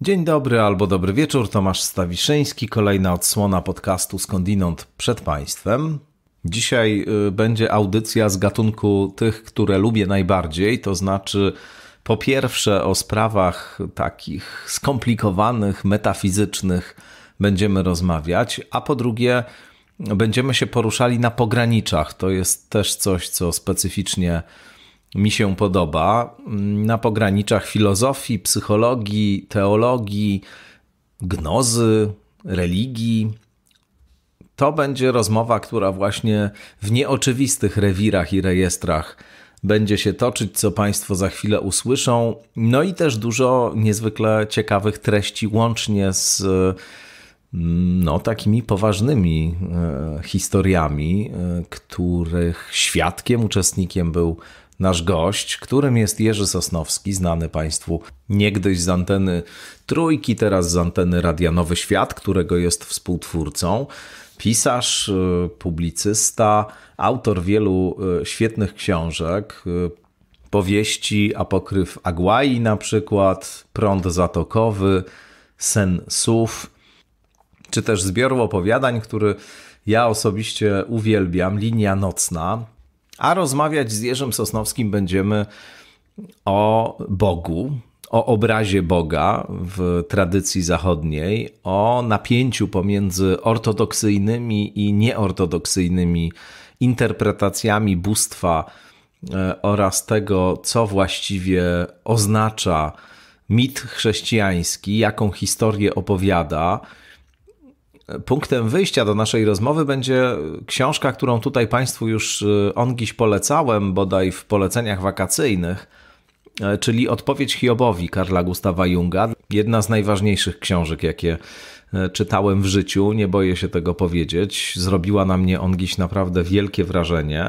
Dzień dobry albo dobry wieczór, Tomasz Stawiszyński, kolejna odsłona podcastu Skądinąd przed Państwem. Dzisiaj y, będzie audycja z gatunku tych, które lubię najbardziej, to znaczy po pierwsze, o sprawach takich skomplikowanych, metafizycznych będziemy rozmawiać, a po drugie, będziemy się poruszali na pograniczach. To jest też coś, co specyficznie mi się podoba. Na pograniczach filozofii, psychologii, teologii, gnozy, religii. To będzie rozmowa, która właśnie w nieoczywistych rewirach i rejestrach będzie się toczyć, co Państwo za chwilę usłyszą. No i też dużo niezwykle ciekawych treści, łącznie z mm, no, takimi poważnymi e, historiami, e, których świadkiem, uczestnikiem był nasz gość, którym jest Jerzy Sosnowski, znany Państwu niegdyś z anteny Trójki, teraz z anteny Radia Nowy Świat, którego jest współtwórcą pisarz, y, publicysta, autor wielu y, świetnych książek, y, powieści apokryf Aguai, na przykład, Prąd Zatokowy, Sen Sów, czy też zbioru opowiadań, który ja osobiście uwielbiam, Linia Nocna. A rozmawiać z Jerzym Sosnowskim będziemy o Bogu, o obrazie Boga w tradycji zachodniej, o napięciu pomiędzy ortodoksyjnymi i nieortodoksyjnymi interpretacjami bóstwa e, oraz tego, co właściwie oznacza mit chrześcijański, jaką historię opowiada. Punktem wyjścia do naszej rozmowy będzie książka, którą tutaj Państwu już e, ongiś polecałem, bodaj w poleceniach wakacyjnych E, czyli odpowiedź Hiobowi Karla Gustawa Junga, jedna z najważniejszych książek, jakie e, czytałem w życiu, nie boję się tego powiedzieć. Zrobiła na mnie on dziś naprawdę wielkie wrażenie.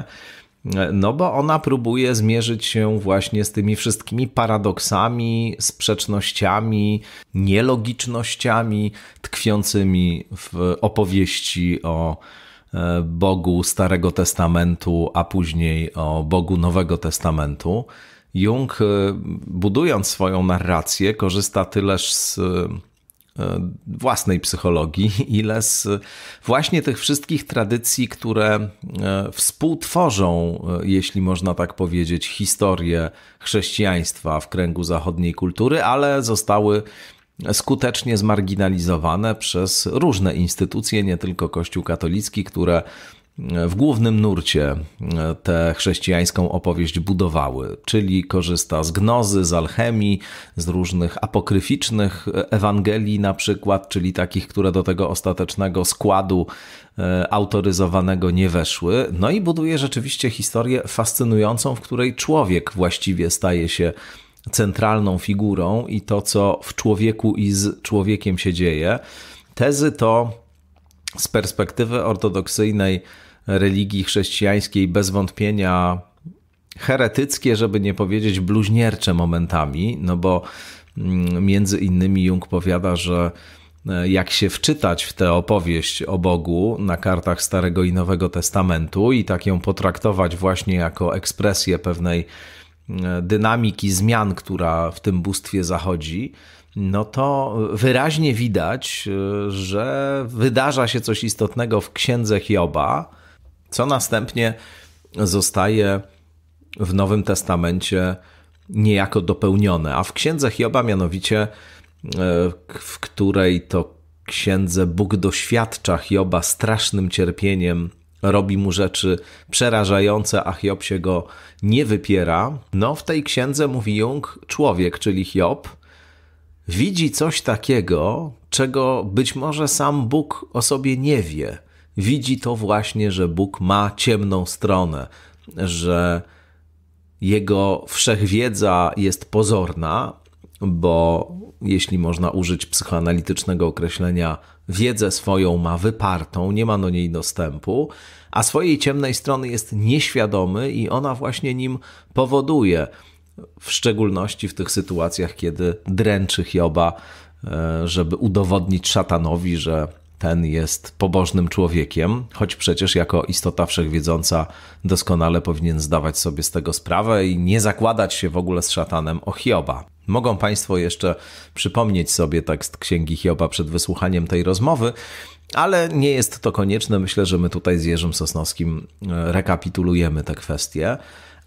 E, no bo ona próbuje zmierzyć się właśnie z tymi wszystkimi paradoksami, sprzecznościami, nielogicznościami tkwiącymi w opowieści o Bogu Starego Testamentu, a później o Bogu Nowego Testamentu. Jung, e, budując swoją narrację, korzysta tyleż z e, e, własnej psychologii, ile z właśnie tych wszystkich tradycji, które współtworzą, jeśli można tak powiedzieć, historię chrześcijaństwa w kręgu zachodniej kultury, ale zostały skutecznie zmarginalizowane przez różne instytucje, nie tylko Kościół katolicki, które w głównym nurcie e, tę chrześcijańską opowieść budowały, czyli korzysta z gnozy, z alchemii, z różnych apokryficznych e, ewangelii na przykład, czyli takich, które do tego ostatecznego składu e, autoryzowanego nie weszły. No i buduje rzeczywiście historię fascynującą, w której człowiek właściwie staje się centralną figurą i to, co w człowieku i z człowiekiem się dzieje. Tezy to z perspektywy ortodoksyjnej religii chrześcijańskiej bez wątpienia heretyckie, żeby nie powiedzieć bluźniercze momentami, no bo mm, między innymi Jung powiada, że e, jak się wczytać w tę opowieść o Bogu na kartach Starego i Nowego Testamentu i tak ją potraktować właśnie jako ekspresję pewnej e, dynamiki zmian, która w tym bóstwie zachodzi, no to wyraźnie widać, e, że wydarza się coś istotnego w księdze Hioba, co następnie zostaje w Nowym Testamencie niejako dopełnione. A w księdze Hioba, mianowicie, e, w której to księdze Bóg doświadcza Hioba strasznym cierpieniem, robi mu rzeczy przerażające, a Hiob się go nie wypiera. No, w tej księdze mówi Jung, człowiek, czyli Hiob, widzi coś takiego, czego być może sam Bóg o sobie nie wie widzi to właśnie, że Bóg ma ciemną stronę, że jego wszechwiedza jest pozorna, bo jeśli można użyć psychoanalitycznego określenia, wiedzę swoją ma wypartą, nie ma do niej dostępu, a swojej ciemnej strony jest nieświadomy i ona właśnie nim powoduje. W szczególności w tych sytuacjach, kiedy dręczy Hioba, e, żeby udowodnić szatanowi, że ten jest pobożnym człowiekiem, choć przecież jako istota wszechwiedząca doskonale powinien zdawać sobie z tego sprawę i nie zakładać się w ogóle z szatanem o Hioba. Mogą Państwo jeszcze przypomnieć sobie tekst Księgi Hioba przed wysłuchaniem tej rozmowy, ale nie jest to konieczne. Myślę, że my tutaj z Jerzym Sosnowskim e, rekapitulujemy te kwestie.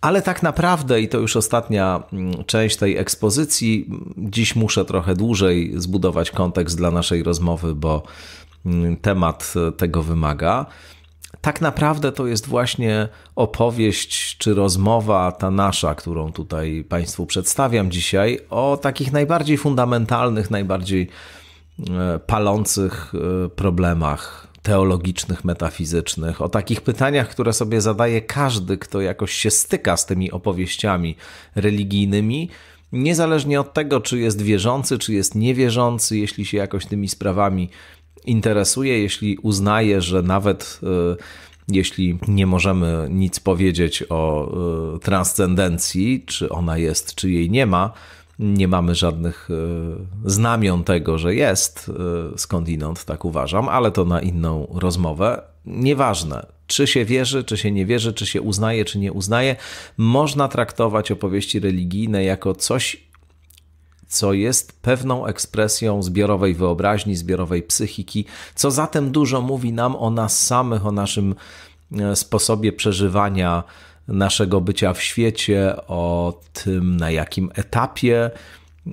Ale tak naprawdę, i to już ostatnia mm, część tej ekspozycji, dziś muszę trochę dłużej zbudować kontekst dla naszej rozmowy, bo Mm, temat e, tego wymaga. Tak naprawdę to jest właśnie opowieść czy rozmowa ta nasza, którą tutaj Państwu przedstawiam dzisiaj, o takich najbardziej fundamentalnych, najbardziej e, palących e, problemach teologicznych, metafizycznych, o takich pytaniach, które sobie zadaje każdy, kto jakoś się styka z tymi opowieściami religijnymi, niezależnie od tego, czy jest wierzący, czy jest niewierzący, jeśli się jakoś tymi sprawami interesuje, jeśli uznaje, że nawet y, jeśli nie możemy nic powiedzieć o y, transcendencji, czy ona jest, czy jej nie ma, nie mamy żadnych y, znamion tego, że jest, skądinąd tak uważam, ale to na inną rozmowę. Nieważne, czy się wierzy, czy się nie wierzy, czy się uznaje, czy nie uznaje, można traktować opowieści religijne jako coś co jest pewną ekspresją zbiorowej wyobraźni, zbiorowej psychiki, co zatem dużo mówi nam o nas samych, o naszym e, sposobie przeżywania naszego bycia w świecie, o tym, na jakim etapie e,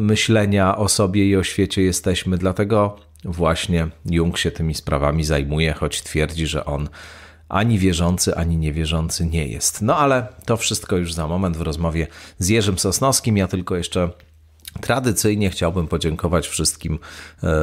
myślenia o sobie i o świecie jesteśmy. Dlatego właśnie Jung się tymi sprawami zajmuje, choć twierdzi, że on ani wierzący, ani niewierzący nie jest. No ale to wszystko już za moment w rozmowie z Jerzym Sosnowskim. Ja tylko jeszcze Tradycyjnie chciałbym podziękować wszystkim e,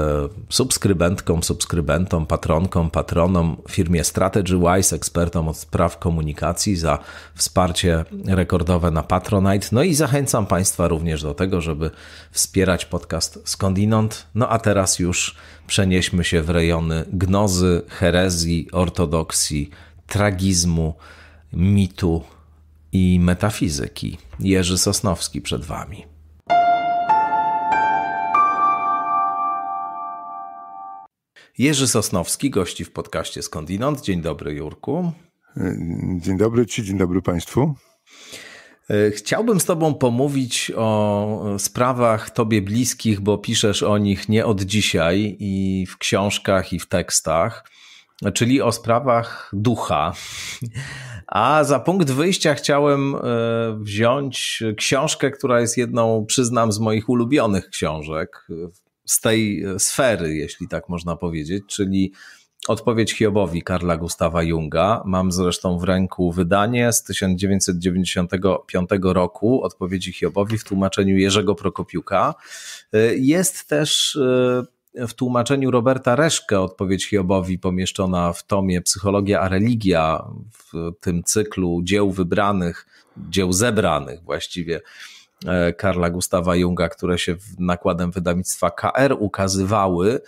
subskrybentkom, subskrybentom, patronkom, patronom, firmie StrategyWise, ekspertom od spraw komunikacji za wsparcie rekordowe na Patronite. No i zachęcam Państwa również do tego, żeby wspierać podcast Skądinąd. No a teraz już przenieśmy się w rejony gnozy, herezji, ortodoksji, tragizmu, mitu i metafizyki. Jerzy Sosnowski przed Wami. Jerzy Sosnowski gości w podcaście Skądinąd. Dzień dobry, Jurku. Dzień dobry Ci, dzień dobry Państwu. E, chciałbym z Tobą pomówić o sprawach Tobie bliskich, bo piszesz o nich nie od dzisiaj i w książkach, i w tekstach, czyli o sprawach ducha. A za punkt wyjścia chciałem e, wziąć książkę, która jest jedną, przyznam, z moich ulubionych książek z tej e, sfery, jeśli tak można powiedzieć, czyli Odpowiedź Hiobowi Karla Gustawa Junga. Mam zresztą w ręku wydanie z 1995 roku Odpowiedzi Hiobowi w tłumaczeniu Jerzego Prokopiuka. E, jest też e, w tłumaczeniu Roberta Reszkę Odpowiedź Hiobowi pomieszczona w tomie Psychologia a religia w tym cyklu dzieł wybranych, dzieł zebranych właściwie E, Karla Gustawa Junga, które się nakładem wydawnictwa KR ukazywały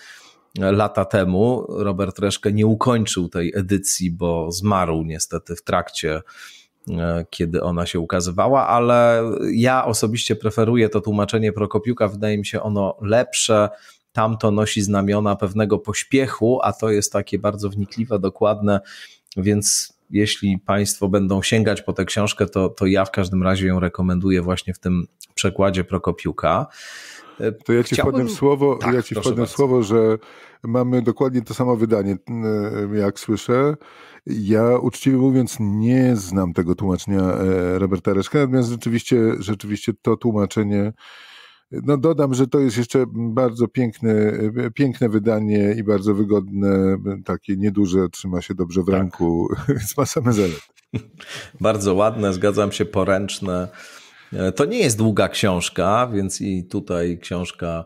e, lata temu. Robert Reszke nie ukończył tej edycji, bo zmarł niestety w trakcie e, kiedy ona się ukazywała, ale ja osobiście preferuję to tłumaczenie Prokopiuka, wydaje mi się ono lepsze. Tamto nosi znamiona pewnego pośpiechu, a to jest takie bardzo wnikliwe, dokładne, więc jeśli Państwo będą sięgać po tę książkę, to, to ja w każdym razie ją rekomenduję właśnie w tym przekładzie Prokopiuka. To ja ci Chciałbym... słowo, tak, ja ci wpadnę słowo, że mamy dokładnie to samo wydanie, y, jak słyszę. Ja uczciwie mówiąc nie znam tego tłumaczenia e, Roberta Reszka, natomiast rzeczywiście, rzeczywiście to tłumaczenie no dodam, że to jest jeszcze bardzo piękne, piękne wydanie i bardzo wygodne, takie nieduże, trzyma się dobrze w tak. ręku, więc masą zalet. bardzo ładne, zgadzam się, poręczne. To nie jest długa książka, więc i tutaj książka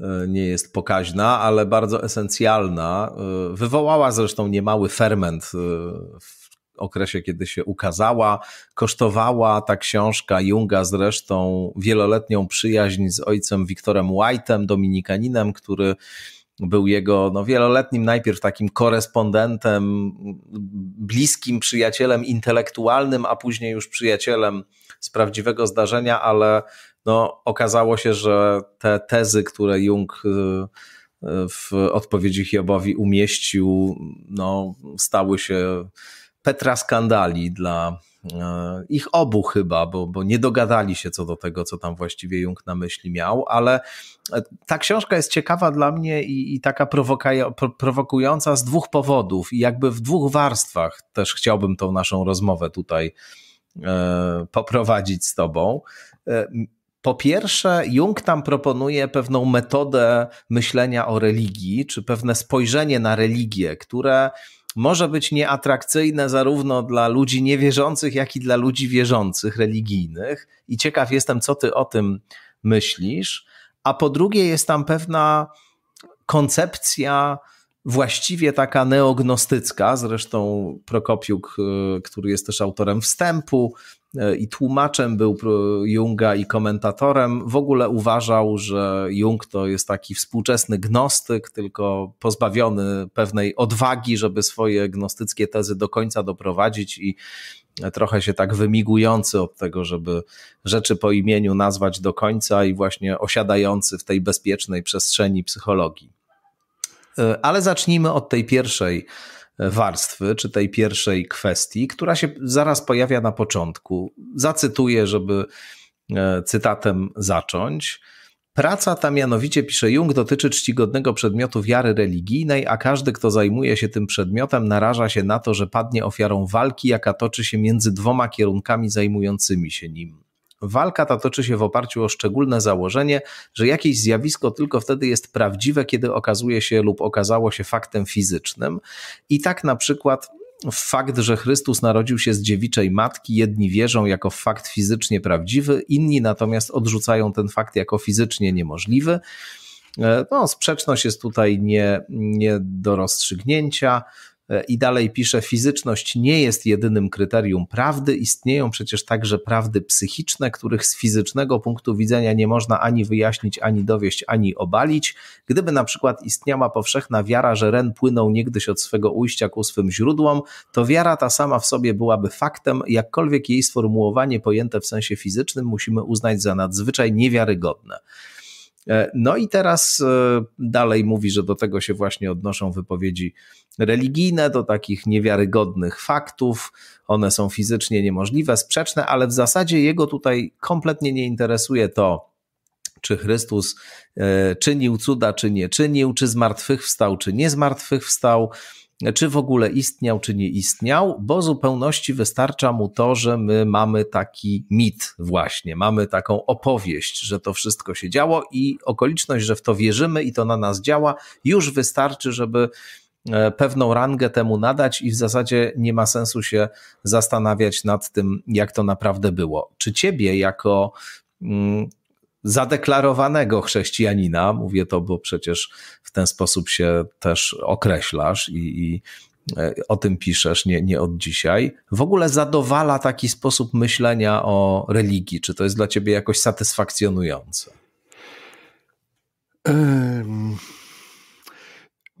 e, nie jest pokaźna, ale bardzo esencjalna. E, wywołała zresztą niemały ferment e, w okresie, kiedy się ukazała. Kosztowała ta książka Junga zresztą wieloletnią przyjaźń z ojcem Wiktorem White'em, dominikaninem, który był jego no, wieloletnim najpierw takim korespondentem, bliskim przyjacielem intelektualnym, a później już przyjacielem z prawdziwego zdarzenia, ale no, okazało się, że te tezy, które Jung y, y, w odpowiedzi Hiobowi umieścił, no, stały się Petra skandali dla e, ich obu chyba, bo, bo nie dogadali się co do tego, co tam właściwie Jung na myśli miał, ale e, ta książka jest ciekawa dla mnie i, i taka prowokująca z dwóch powodów i jakby w dwóch warstwach też chciałbym tą naszą rozmowę tutaj e, poprowadzić z tobą. E, po pierwsze, Jung tam proponuje pewną metodę myślenia o religii, czy pewne spojrzenie na religię, które może być nieatrakcyjne zarówno dla ludzi niewierzących, jak i dla ludzi wierzących, religijnych. I ciekaw jestem, co ty o tym myślisz. A po drugie, jest tam pewna koncepcja właściwie taka neognostycka, zresztą Prokopiuk, y, który jest też autorem wstępu, E, i tłumaczem był Junga i komentatorem, w ogóle uważał, że Jung to jest taki współczesny gnostyk, tylko pozbawiony pewnej odwagi, żeby swoje gnostyckie tezy do końca doprowadzić i e, trochę się tak wymigujący od tego, żeby rzeczy po imieniu nazwać do końca i właśnie osiadający w tej bezpiecznej przestrzeni psychologii. E, ale zacznijmy od tej pierwszej warstwy, czy tej pierwszej kwestii, która się zaraz pojawia na początku. Zacytuję, żeby e, cytatem zacząć. Praca ta mianowicie, pisze Jung, dotyczy czcigodnego przedmiotu wiary religijnej, a każdy, kto zajmuje się tym przedmiotem, naraża się na to, że padnie ofiarą walki, jaka toczy się między dwoma kierunkami zajmującymi się nim. Walka ta toczy się w oparciu o szczególne założenie, że jakieś zjawisko tylko wtedy jest prawdziwe, kiedy okazuje się lub okazało się faktem fizycznym. I tak na przykład fakt, że Chrystus narodził się z dziewiczej matki, jedni wierzą jako fakt fizycznie prawdziwy, inni natomiast odrzucają ten fakt jako fizycznie niemożliwy. E, no, sprzeczność jest tutaj nie, nie do rozstrzygnięcia. E, I dalej pisze: Fizyczność nie jest jedynym kryterium prawdy. Istnieją przecież także prawdy psychiczne, których z fizycznego punktu widzenia nie można ani wyjaśnić, ani dowieść, ani obalić. Gdyby na przykład istniała powszechna wiara, że Ren płynął niegdyś od swego ujścia ku swym źródłom, to wiara ta sama w sobie byłaby faktem, jakkolwiek jej sformułowanie pojęte w sensie fizycznym musimy uznać za nadzwyczaj niewiarygodne. E, no i teraz e, dalej mówi, że do tego się właśnie odnoszą wypowiedzi religijne, do takich niewiarygodnych faktów. One są fizycznie niemożliwe, sprzeczne, ale w zasadzie jego tutaj kompletnie nie interesuje to, czy Chrystus e, czynił cuda, czy nie czynił, czy zmartwychwstał, czy nie zmartwychwstał czy w ogóle istniał, czy nie istniał, bo zupełności wystarcza mu to, że my mamy taki mit, właśnie, mamy taką opowieść, że to wszystko się działo i okoliczność, że w to wierzymy i to na nas działa, już wystarczy, żeby e, pewną rangę temu nadać i w zasadzie nie ma sensu się zastanawiać nad tym, jak to naprawdę było. Czy ciebie jako mm, zadeklarowanego chrześcijanina, mówię to, bo przecież w ten sposób się też określasz i, i e, o tym piszesz, nie, nie od dzisiaj, w ogóle zadowala taki sposób myślenia o religii? Czy to jest dla ciebie jakoś satysfakcjonujące? Um,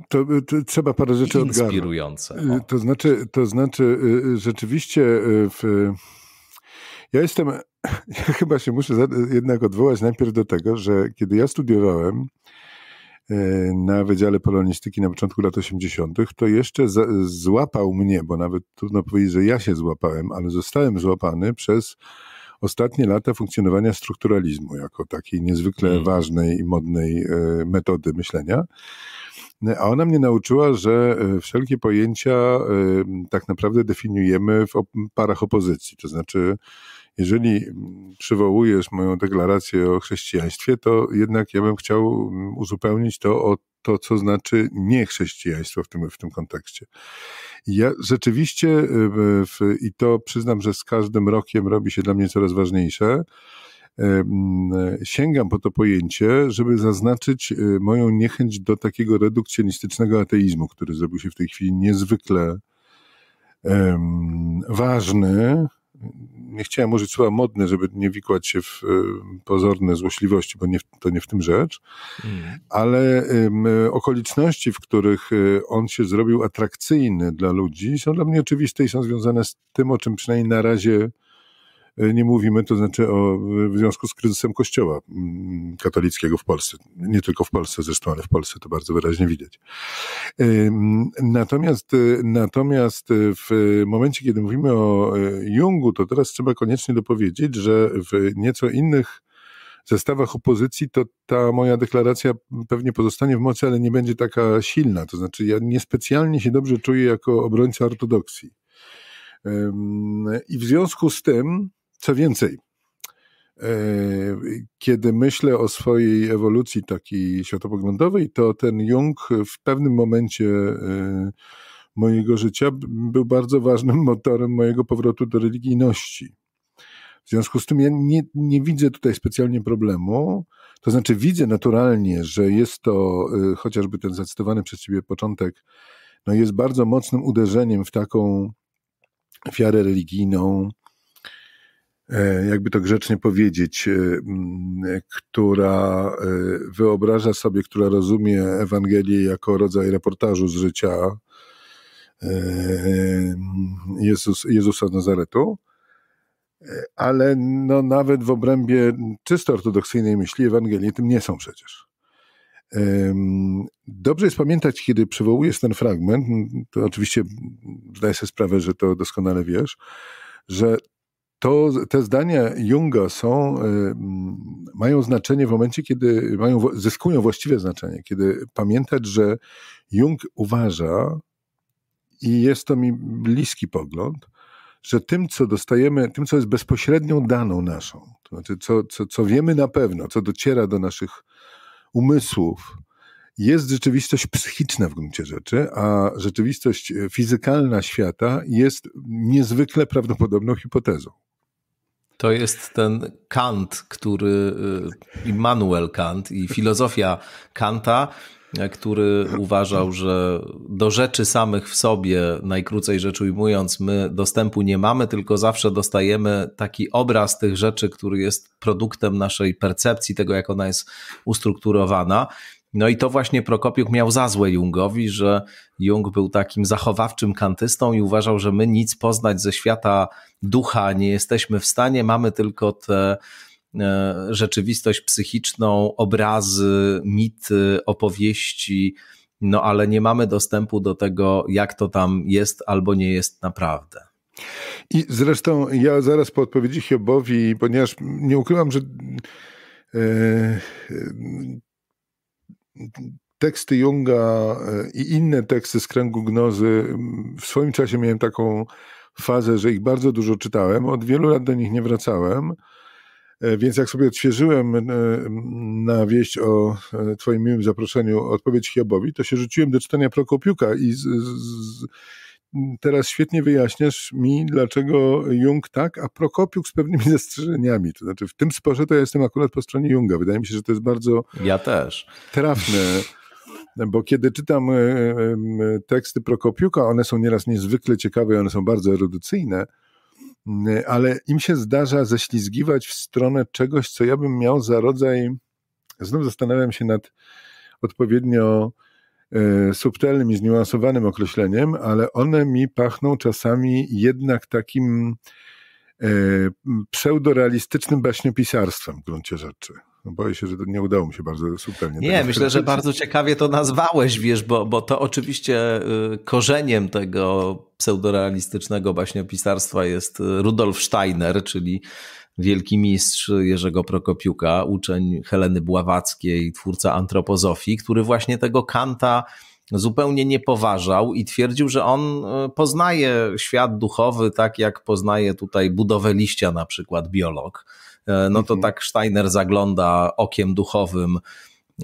to, to, trzeba parę rzeczy odgarnąć. Inspirujące. To znaczy, to znaczy, y, y, rzeczywiście y, w, ja jestem ja chyba się muszę jednak odwołać najpierw do tego, że kiedy ja studiowałem e, na Wydziale Polonistyki na początku lat 80., to jeszcze złapał mnie, bo nawet trudno powiedzieć, że ja się złapałem, ale zostałem złapany przez ostatnie lata funkcjonowania strukturalizmu jako takiej niezwykle hmm. ważnej i modnej e, metody myślenia. E, a ona mnie nauczyła, że wszelkie pojęcia tak naprawdę definiujemy w parach opozycji, to znaczy jeżeli mm, przywołujesz moją deklarację o chrześcijaństwie, to jednak ja bym chciał mm, uzupełnić to o to, co znaczy niechrześcijaństwo w tym, w tym kontekście. Ja rzeczywiście, y, w, i to przyznam, że z każdym rokiem robi się dla mnie coraz ważniejsze, sięgam po to pojęcie, żeby zaznaczyć y, moją niechęć do takiego redukcjonistycznego ateizmu, który zrobił się w tej chwili niezwykle um, ważny nie chciałem użyć słowa modne, żeby nie wikłać się w e, pozorne złośliwości, bo nie, to nie w tym rzecz, mm. ale okoliczności, w których e, on się zrobił atrakcyjny dla ludzi, są dla mnie oczywiste i są związane z tym, o czym przynajmniej na razie E, nie mówimy, to znaczy o, w związku z kryzysem kościoła mm, katolickiego w Polsce. Nie tylko w Polsce zresztą, ale w Polsce to bardzo wyraźnie widać. Natomiast, e, natomiast e, w momencie, kiedy mówimy o Jungu, to teraz trzeba koniecznie dopowiedzieć, że w nieco innych zestawach opozycji, to ta moja deklaracja pewnie pozostanie w mocy, ale nie będzie taka silna. To znaczy, ja niespecjalnie się dobrze czuję jako obrońca ortodoksji. I w związku z tym co więcej, e, kiedy myślę o swojej ewolucji takiej światopoglądowej, to ten Jung w pewnym momencie e, mojego życia był bardzo ważnym motorem mojego powrotu do religijności. W związku z tym ja nie, nie widzę tutaj specjalnie problemu. To znaczy, widzę naturalnie, że jest to e, chociażby ten zacytowany przez ciebie początek, no jest bardzo mocnym uderzeniem w taką wiarę religijną, E, jakby to grzecznie powiedzieć, e, która e, wyobraża sobie, która rozumie Ewangelię jako rodzaj reportażu z życia Jezus, Jezusa Nazaretu, ale no nawet w obrębie czysto ortodoksyjnej myśli Ewangelii tym nie są przecież. Dobrze jest pamiętać, kiedy przywołujesz ten fragment, to oczywiście zdaję sobie sprawę, że to doskonale wiesz, że to te zdania Junga są, y, mm, mają znaczenie w momencie, kiedy mają, zyskują właściwe znaczenie, kiedy pamiętać, że Jung uważa, i jest to mi bliski pogląd, że tym, co dostajemy, tym, co jest bezpośrednią daną naszą, to znaczy, co, co, co wiemy na pewno, co dociera do naszych umysłów, jest rzeczywistość psychiczna w gruncie rzeczy, a rzeczywistość e, fizykalna świata jest niezwykle prawdopodobną hipotezą. To jest ten Kant, który, e, Immanuel Kant i filozofia Kanta, e, który uważał, że do rzeczy samych w sobie, najkrócej rzecz ujmując, my dostępu nie mamy, tylko zawsze dostajemy taki obraz tych rzeczy, który jest produktem naszej percepcji, tego jak ona jest ustrukturowana. No i to właśnie Prokopiuk miał za złe Jungowi, że Jung był takim zachowawczym kantystą i uważał, że my nic poznać ze świata ducha nie jesteśmy w stanie, mamy tylko tę e, rzeczywistość psychiczną, obrazy, mity, opowieści, no ale nie mamy dostępu do tego, jak to tam jest albo nie jest naprawdę. I zresztą ja zaraz po odpowiedzi Hiobowi, ponieważ nie ukrywam, że e, teksty Junga e, i inne teksty z kręgu gnozy, w swoim czasie miałem taką fazę, że ich bardzo dużo czytałem. Od wielu lat do nich nie wracałem. E, więc jak sobie odświeżyłem e, na wieść o Twoim miłym zaproszeniu odpowiedź Hiobowi, to się rzuciłem do czytania Prokopiuka i z, z, teraz świetnie wyjaśniasz mi, dlaczego Jung tak, a Prokopiuk z pewnymi zastrzeżeniami. To znaczy, w tym sporze to ja jestem akurat po stronie Junga. Wydaje mi się, że to jest bardzo. Ja też. Trafne. Bo kiedy czytam e, e, e, teksty Prokopiuka, one są nieraz niezwykle ciekawe, one są bardzo erudycyjne, ale im się zdarza ześlizgiwać w stronę czegoś, co ja bym miał za rodzaj. Znów zastanawiam się nad odpowiednio E, subtelnym i zniuansowanym określeniem, ale one mi pachną czasami jednak takim e, pseudorealistycznym baśniopisarstwem w gruncie rzeczy. No, boję się, że nie udało mi się bardzo subtelnie. Nie, myślę, że bardzo ciekawie to nazwałeś, wiesz, bo, bo to oczywiście e, korzeniem tego pseudorealistycznego baśniopisarstwa jest Rudolf Steiner, czyli wielki mistrz Jerzego Prokopiuka, uczeń Heleny Bławackiej, twórca antropozofii, który właśnie tego Kanta zupełnie nie poważał i twierdził, że on e, poznaje świat duchowy tak jak poznaje tutaj budowę liścia na przykład biolog. E, no to mhm. tak Steiner zagląda okiem duchowym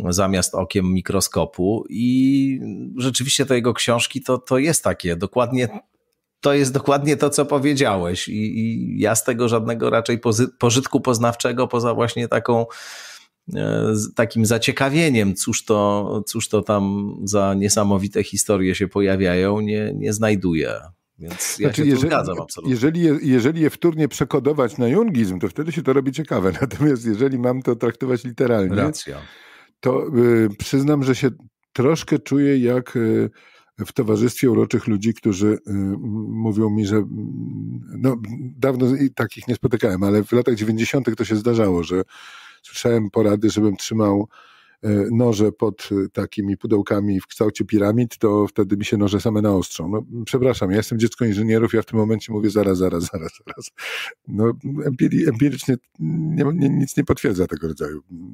zamiast okiem mikroskopu i rzeczywiście te jego książki to, to jest takie, dokładnie to jest dokładnie to, co powiedziałeś. I, i ja z tego żadnego raczej pozy- pożytku poznawczego, poza właśnie taką e, takim zaciekawieniem, cóż to, cóż to tam za niesamowite historie się pojawiają, nie, nie znajduje. Więc ja znaczy, się jeżeli, zgadzam absolutnie. Jeżeli, je, jeżeli je wtórnie przekodować na jungizm, to wtedy się to robi ciekawe. Natomiast jeżeli mam to traktować literalnie, Racja. to y, przyznam, że się troszkę czuję jak y, w towarzystwie uroczych ludzi, którzy y, mówią mi, że no, dawno takich nie spotykałem, ale w latach 90. to się zdarzało, że słyszałem porady, żebym trzymał y, noże pod takimi pudełkami w kształcie piramid, to wtedy mi się noże same naostrzą. No, przepraszam, ja jestem dziecko inżynierów, ja w tym momencie mówię zaraz, zaraz, zaraz, zaraz. No, empiry, empirycznie nie, nie, nic nie potwierdza tego rodzaju mm,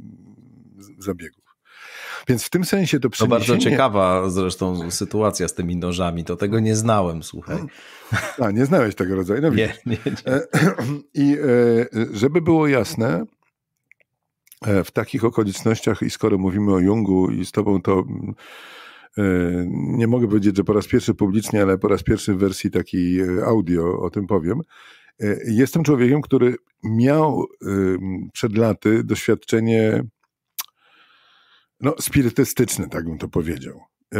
zabiegów. Więc w tym sensie to przeniesienie... To bardzo ciekawa zresztą sytuacja z tymi nożami, to tego nie znałem, słuchaj. A, nie znałeś tego rodzaju, no nie, nie, nie. E, I e, żeby było jasne, e, w takich okolicznościach i skoro mówimy o Jungu i z tobą to mm, nie mogę powiedzieć, że po raz pierwszy publicznie, ale po raz pierwszy w wersji takiej audio o tym powiem. Jestem człowiekiem, który miał przed laty doświadczenie no, spirytystyczny, tak bym to powiedział. E,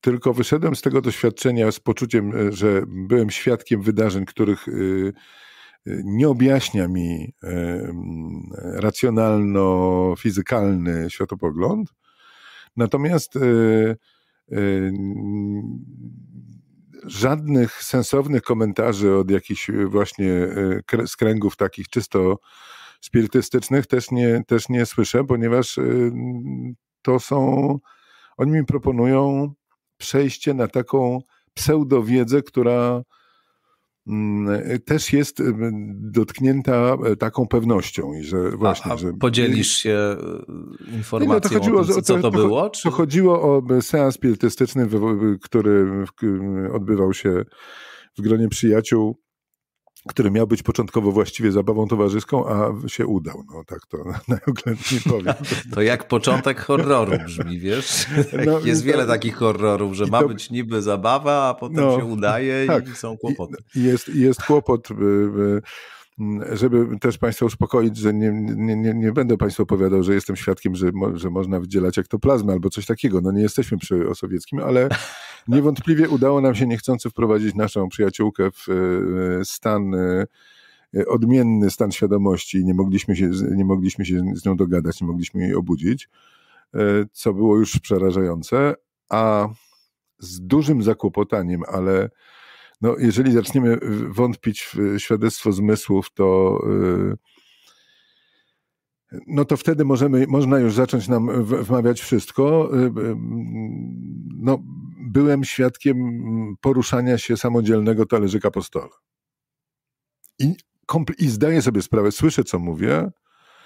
tylko wyszedłem z tego doświadczenia z poczuciem, e, że byłem świadkiem wydarzeń, których e, nie objaśnia mi racjonalno-fizykalny światopogląd. Natomiast żadnych sensownych komentarzy od jakichś właśnie z kręgów takich czysto spirytystycznych też nie, też nie słyszę, ponieważ y, to są, oni mi proponują przejście na taką pseudowiedzę, która mm, y, też jest y, dotknięta taką pewnością i że właśnie... A, a że... podzielisz się informacją no to chodziło, o tym, co, to, to było? Czy... To chodziło o seans spirytystyczny, który odbywał się w gronie przyjaciół który miał być początkowo właściwie zabawą towarzyską, a się udał. No tak to najoględniej powiem. To jak początek horroru brzmi, wiesz? No, Jest to, wiele takich horrorów, że to, ma być niby zabawa, a potem no, się udaje tak, i są kłopoty. Jest, jest kłopot y, y, Mm, żeby też Państwa uspokoić, że nie, nie, nie, nie będę Państwu opowiadał, że jestem świadkiem, że, mo, że można wydzielać ektoplazmę albo coś takiego. No nie jesteśmy przy osowieckim, ale niewątpliwie udało nam się niechcący wprowadzić naszą przyjaciółkę w e, stan e, e, odmienny stan świadomości nie mogliśmy się, nie mogliśmy się z nią dogadać, nie mogliśmy jej obudzić, co było już przerażające, a z dużym zakłopotaniem, ale no, jeżeli zaczniemy wątpić w świadectwo zmysłów, to y, no to wtedy możemy, można już zacząć nam wmawiać wszystko. Y, y, no, byłem świadkiem poruszania się samodzielnego talerzyka po stole. I, i zdaję sobie sprawę, słyszę co mówię,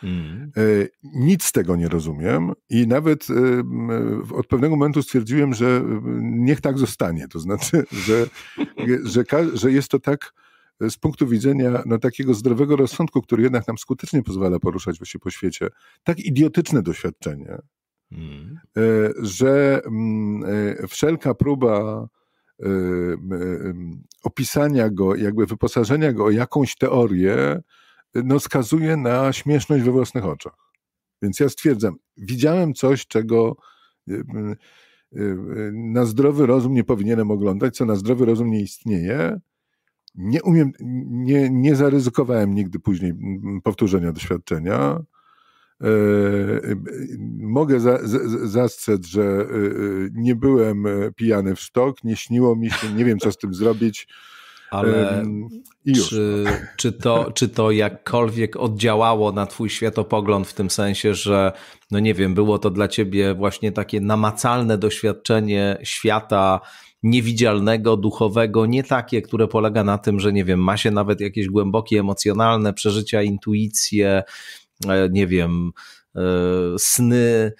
Mm. E, nic z tego nie rozumiem i nawet e, e, od pewnego momentu stwierdziłem, że niech tak zostanie. To znaczy, że, że, że jest to tak z punktu widzenia no, takiego zdrowego rozsądku, który jednak nam skutecznie pozwala poruszać się po świecie, tak idiotyczne doświadczenie, mm. że wszelka próba opisania go, jakby wyposażenia go o jakąś teorię, no, skazuje na śmieszność we własnych oczach. Więc ja stwierdzam, widziałem coś, czego y, y, y, na zdrowy rozum nie powinienem oglądać, co na zdrowy rozum nie istnieje. Nie umiem, nie, nie zaryzykowałem nigdy później mm, powtórzenia doświadczenia. E, mogę za, za, zastrzec, że nie byłem e, pijany w sztok, nie śniło mi się, nie wiem co z tym zrobić ale Czy, czy, to, czy to jakkolwiek oddziałało na twój światopogląd w tym sensie, że no nie wiem, było to dla ciebie właśnie takie namacalne doświadczenie świata niewidzialnego, duchowego, nie takie, które polega na tym, że nie wiem, ma się nawet jakieś głębokie emocjonalne przeżycia, intuicje, e, nie wiem, E, sny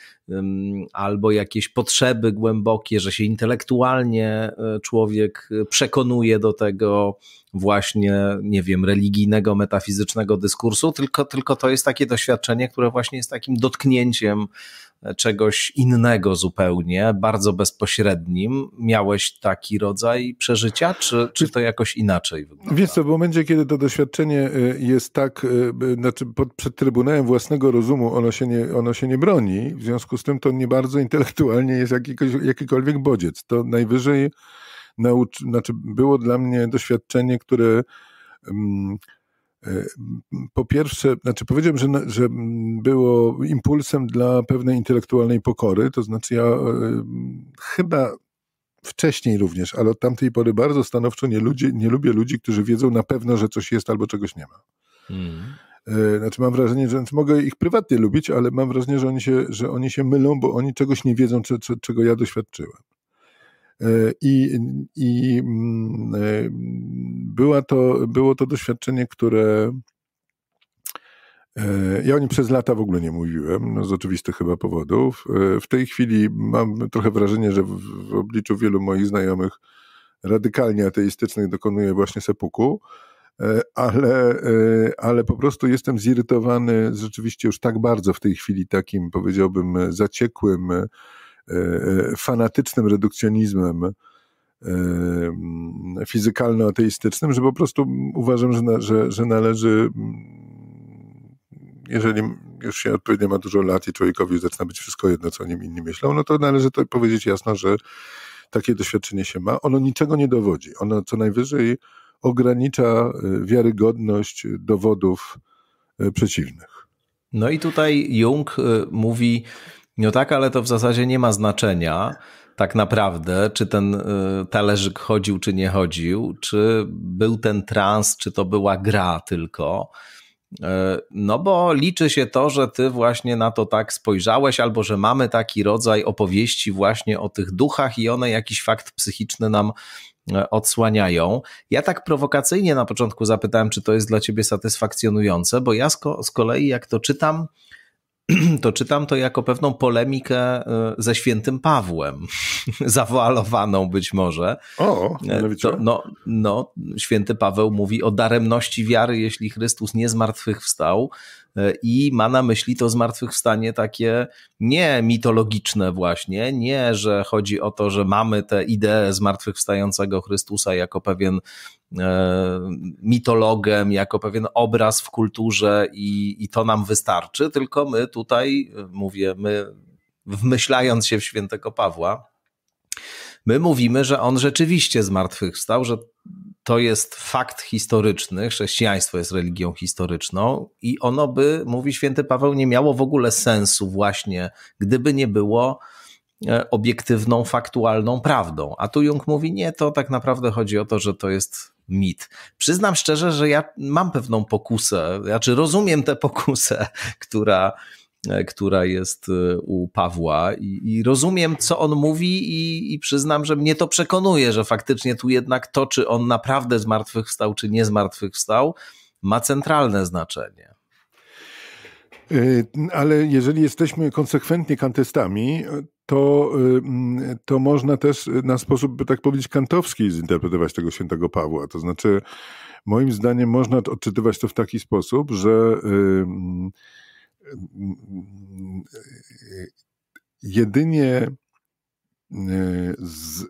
albo jakieś potrzeby głębokie, że się intelektualnie e, człowiek e, przekonuje do tego właśnie, nie wiem, religijnego, metafizycznego dyskursu, tylko, tylko to jest takie doświadczenie, które właśnie jest takim dotknięciem czegoś innego zupełnie, bardzo bezpośrednim. Miałeś taki rodzaj przeżycia, czy, czy to jakoś inaczej wygląda? Wiesz co, w momencie, kiedy to doświadczenie y, jest tak, y, znaczy pod, przed Trybunałem Własnego Rozumu ono się, nie, ono się nie broni, w związku z tym to nie bardzo intelektualnie jest jakikolwiek, jakikolwiek bodziec. To najwyżej nauczy, znaczy było dla mnie doświadczenie, które... Um, E, po pierwsze, znaczy powiedziałem, że, że było impulsem dla pewnej intelektualnej pokory, to znaczy ja e, chyba wcześniej również, ale od tamtej pory bardzo stanowczo nie, ludzie nie lubię ludzi, którzy wiedzą na pewno, że coś jest albo czegoś nie ma. Hmm. E, znaczy mam wrażenie, że znaczy mogę ich prywatnie lubić, ale mam wrażenie, że oni się, że oni się mylą, bo oni czegoś nie wiedzą, czy, czy, czego ja doświadczyłem. I, i mm, e, była to, było to doświadczenie, które e, ja o nim przez lata w ogóle nie mówiłem, no z oczywistych chyba powodów. E, w tej chwili mam trochę wrażenie, że w, w obliczu wielu moich znajomych radykalnie ateistycznych dokonuję właśnie sepuku, ale, ale po prostu jestem zirytowany rzeczywiście już tak bardzo w tej chwili takim, powiedziałbym, zaciekłym, E, e, fanatycznym redukcjonizmem e, fizykalno-ateistycznym, że po prostu uważam, że, na, że, że należy mm, jeżeli już się odpowiednio ma dużo lat i człowiekowi zaczyna być wszystko jedno, co o nim inni myślą, no to należy to powiedzieć jasno, że takie doświadczenie się ma. Ono niczego nie dowodzi. Ono co najwyżej ogranicza wiarygodność dowodów przeciwnych. No i tutaj Jung mówi no tak, ale to w zasadzie nie ma znaczenia tak naprawdę, czy ten y, talerzyk chodził, czy nie chodził, czy był ten trans, czy to była gra tylko. Y, no bo liczy się to, że ty właśnie na to tak spojrzałeś, albo że mamy taki rodzaj opowieści właśnie o tych duchach i one jakiś fakt psychiczny nam y, odsłaniają. Ja tak prowokacyjnie na początku zapytałem, czy to jest dla ciebie satysfakcjonujące, bo ja z kolei jak to czytam, to czytam to jako pewną polemikę e, ze świętym Pawłem, zawoalowaną być może. O, e, To, no, no, święty Paweł mówi o daremności wiary, jeśli Chrystus nie zmartwychwstał e, i ma na myśli to zmartwychwstanie takie nie mitologiczne właśnie, nie, że chodzi o to, że mamy tę ideę zmartwychwstającego Chrystusa jako pewien E, mitologiem, jako pewien obraz w kulturze i, i to nam wystarczy, tylko my tutaj, e, mówię, my wmyślając się w świętego Pawła, my mówimy, że on rzeczywiście zmartwychwstał, że to jest fakt historyczny, chrześcijaństwo jest religią historyczną i ono by, mówi święty Paweł, nie miało w ogóle sensu właśnie, gdyby nie było e, obiektywną, faktualną prawdą. A tu Jung mówi, nie, to tak naprawdę chodzi o to, że to jest mit. Przyznam szczerze, że ja mam pewną pokusę, znaczy rozumiem tę pokusę, która, e, która jest e, u Pawła i, i rozumiem, co on mówi i, i, przyznam, że mnie to przekonuje, że faktycznie tu jednak to, czy on naprawdę zmartwychwstał, czy nie zmartwychwstał, ma centralne znaczenie. Y, ale jeżeli jesteśmy konsekwentnie kantystami, to, y, to można też na sposób, by tak powiedzieć, kantowski zinterpretować tego świętego Pawła. To znaczy, moim zdaniem można odczytywać to w taki sposób, że y, jedynie z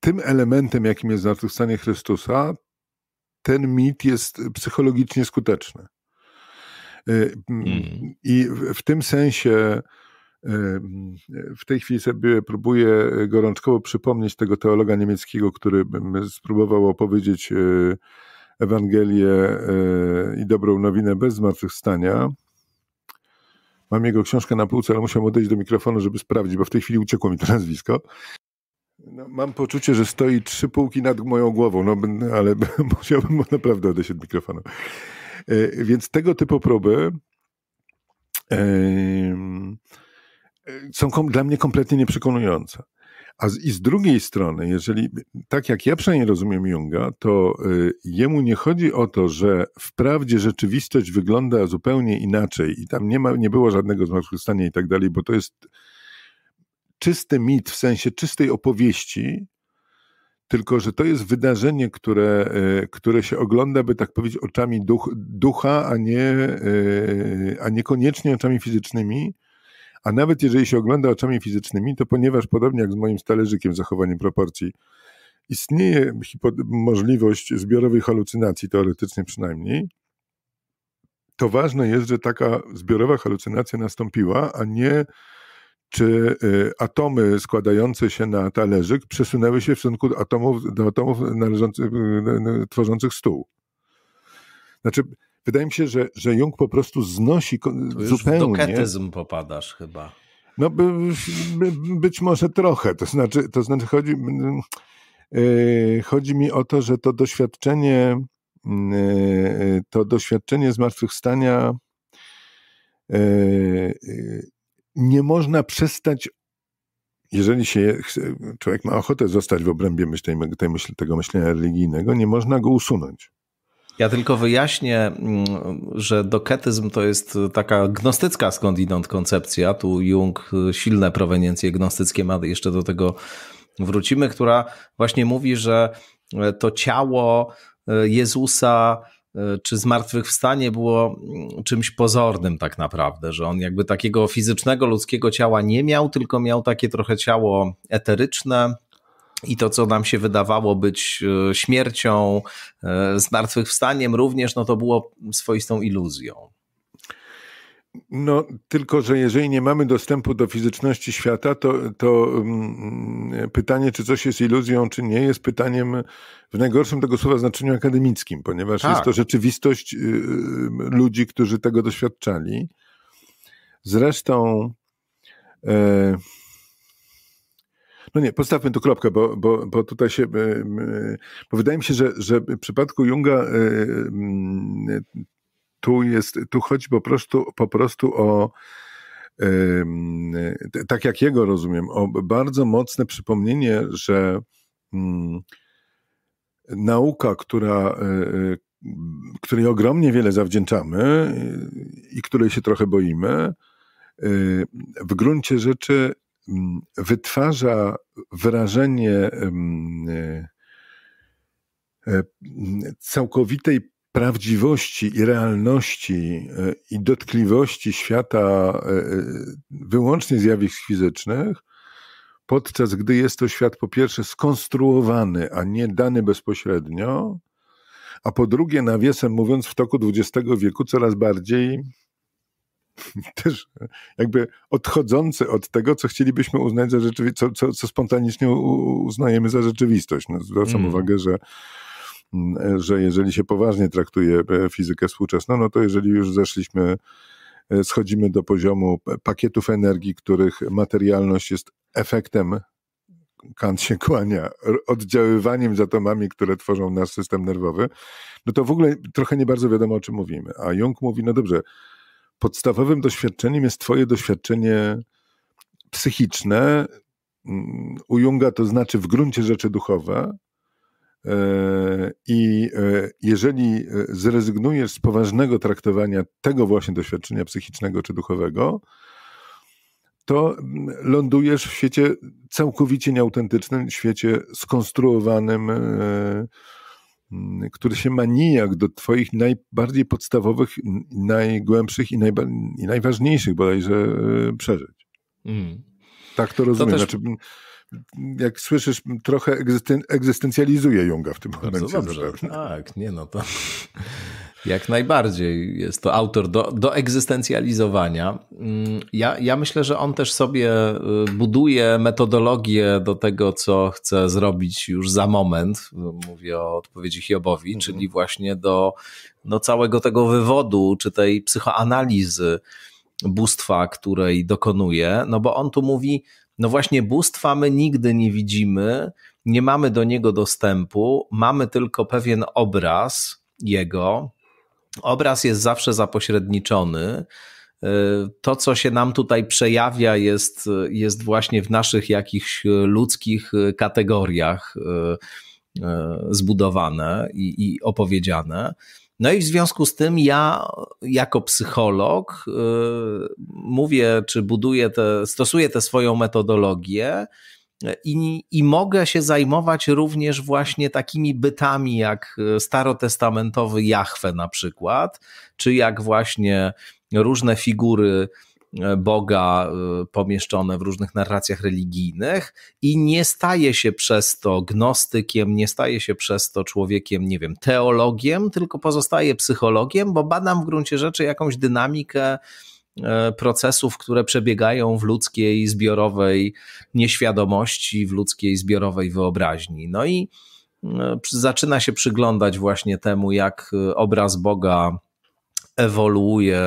tym elementem, jakim jest zmartwychwstanie Chrystusa, ten mit jest psychologicznie skuteczny. Y, mhm. I w tym sensie y, w tej chwili sobie próbuję y, gorączkowo przypomnieć tego teologa niemieckiego, który spróbował opowiedzieć Ewangelię i dobrą nowinę bez zmartwychwstania. Mam jego książkę na półce, ale musiałem odejść do mikrofonu, żeby sprawdzić, bo w tej chwili uciekło mi to nazwisko. No, mam poczucie, że stoi trzy półki nad moją głową, no, ale musiałbym naprawdę odejść od mikrofonu. E, więc tego typu próby e, są dla mnie kompletnie nieprzekonujące. A z, I z drugiej strony, jeżeli, tak jak ja przynajmniej rozumiem Junga, to y, jemu nie chodzi o to, że wprawdzie rzeczywistość wygląda zupełnie inaczej i tam nie, ma, nie było żadnego zmartwychwstania i tak dalej, bo to jest czysty mit w sensie czystej opowieści, tylko że to jest wydarzenie, które, e, które się ogląda, by tak powiedzieć, oczami duch, ducha, a, nie, e, a niekoniecznie oczami fizycznymi. A nawet jeżeli się ogląda oczami fizycznymi, to ponieważ podobnie jak z moim stależykiem zachowaniem proporcji, istnieje możliwość zbiorowej halucynacji, teoretycznie przynajmniej, to ważne jest, że taka zbiorowa halucynacja nastąpiła, a nie czy y, atomy składające się na talerzyk przesunęły się w stosunku atomów, do atomów należących, y, y, tworzących stół. Znaczy, wydaje mi się, że, że Jung po prostu znosi to już zupełnie... Już w doketyzm popadasz chyba. No by, by, być może trochę, to znaczy, to znaczy chodzi, yy, chodzi mi o to, że to doświadczenie yy, to doświadczenie zmartwychwstania yy, nie można przestać jeżeli się człowiek ma ochotę zostać w obrębie tej, tego myślenia religijnego, nie można go usunąć. Ja tylko wyjaśnię, mm, że doketyzm to jest taka gnostycka skądinąd koncepcja. Tu Jung silne proweniencje gnostyckie ma, jeszcze do tego wrócimy, która właśnie mówi, że to ciało e, Jezusa E, czy zmartwychwstanie było mm, czymś pozornym tak naprawdę, że on jakby takiego fizycznego ludzkiego ciała nie miał, tylko miał takie trochę ciało eteryczne, i to, co nam się wydawało być e, śmiercią, e, zmartwychwstaniem również, no to było swoistą iluzją. No, tylko że jeżeli nie mamy dostępu do fizyczności świata, to, to um, pytanie, czy coś jest iluzją, czy nie, jest pytaniem w najgorszym tego słowa znaczeniu akademickim, ponieważ tak. jest to tak. rzeczywistość y, y, ludzi, którzy tego doświadczali. Zresztą. Y, no nie, postawmy tu kropkę, bo, bo, bo tutaj się. E, e, bo wydaje mi się, że, że w przypadku Junga tu, jest, tu chodzi po prostu, po prostu o tak jak jego rozumiem, o bardzo mocne przypomnienie, że mm, nauka, która, e, e, której ogromnie wiele zawdzięczamy e, i której się trochę boimy, w gruncie rzeczy mm, wytwarza wrażenie całkowitej prawdziwości i realności e, i dotkliwości świata e, e, wyłącznie zjawisk fizycznych, podczas gdy jest to świat po pierwsze skonstruowany, a nie dany bezpośrednio, a po drugie, nawiasem mówiąc, w toku XX wieku coraz bardziej też jakby odchodzący od tego, co chcielibyśmy uznać za rzeczywistość, co, co, co spontanicznie uznajemy za rzeczywistość. No, zwracam mm. uwagę, że E, że jeżeli się poważnie traktuje e, fizykę współczesną, no to jeżeli już zeszliśmy e, schodzimy do poziomu pakietów energii, których materialność jest efektem, Kant się kłania, oddziaływaniem z atomami, które tworzą nasz system nerwowy, no to w ogóle trochę nie bardzo wiadomo, o czym mówimy. A Jung mówi, no dobrze, podstawowym doświadczeniem jest twoje doświadczenie psychiczne, mm, u Junga to znaczy w gruncie rzeczy duchowe, i e, jeżeli e, zrezygnujesz z poważnego traktowania tego właśnie doświadczenia psychicznego czy duchowego, to mm, lądujesz w świecie całkowicie nieautentycznym, świecie skonstruowanym, e, mm, który się ma nijak do Twoich najbardziej podstawowych, najgłębszych i, najba, i najważniejszych bodajże przeżyć. Mm. Tak to rozumiem. To też... znaczy, mm, jak słyszysz, trochę egzysten egzystencjalizuje Junga w tym Bardzo momencie. Dobrze, tak, nie no to... Jak najbardziej. Jest to autor do, do egzystencjalizowania. Mm, ja, ja myślę, że on też sobie y, buduje metodologię do tego, co chce zrobić już za moment. Mówię o odpowiedzi Hiobowi, mhm. czyli właśnie do, do no, całego tego wywodu, czy tej psychoanalizy bóstwa, której dokonuje. No bo on tu mówi, no właśnie bóstwa my nigdy nie widzimy, nie mamy do niego dostępu, mamy tylko pewien obraz jego. Obraz jest zawsze zapośredniczony. Y, to, co się nam tutaj przejawia, jest, jest właśnie w naszych jakichś ludzkich kategoriach y, y, zbudowane i, i opowiedziane. No i w związku z tym ja jako psycholog y, mówię, czy buduję te, stosuję tę swoją metodologię i, i mogę się zajmować również właśnie takimi bytami jak starotestamentowy Jahwe na przykład, czy jak właśnie różne figury E, Boga e, pomieszczone w różnych narracjach religijnych i nie staje się przez to gnostykiem, nie staje się przez to człowiekiem, nie wiem, teologiem, tylko pozostaje psychologiem, bo badam w gruncie rzeczy jakąś dynamikę e, procesów, które przebiegają w ludzkiej zbiorowej nieświadomości, w ludzkiej zbiorowej wyobraźni. No i zaczyna się przyglądać właśnie temu, jak obraz Boga ewoluuje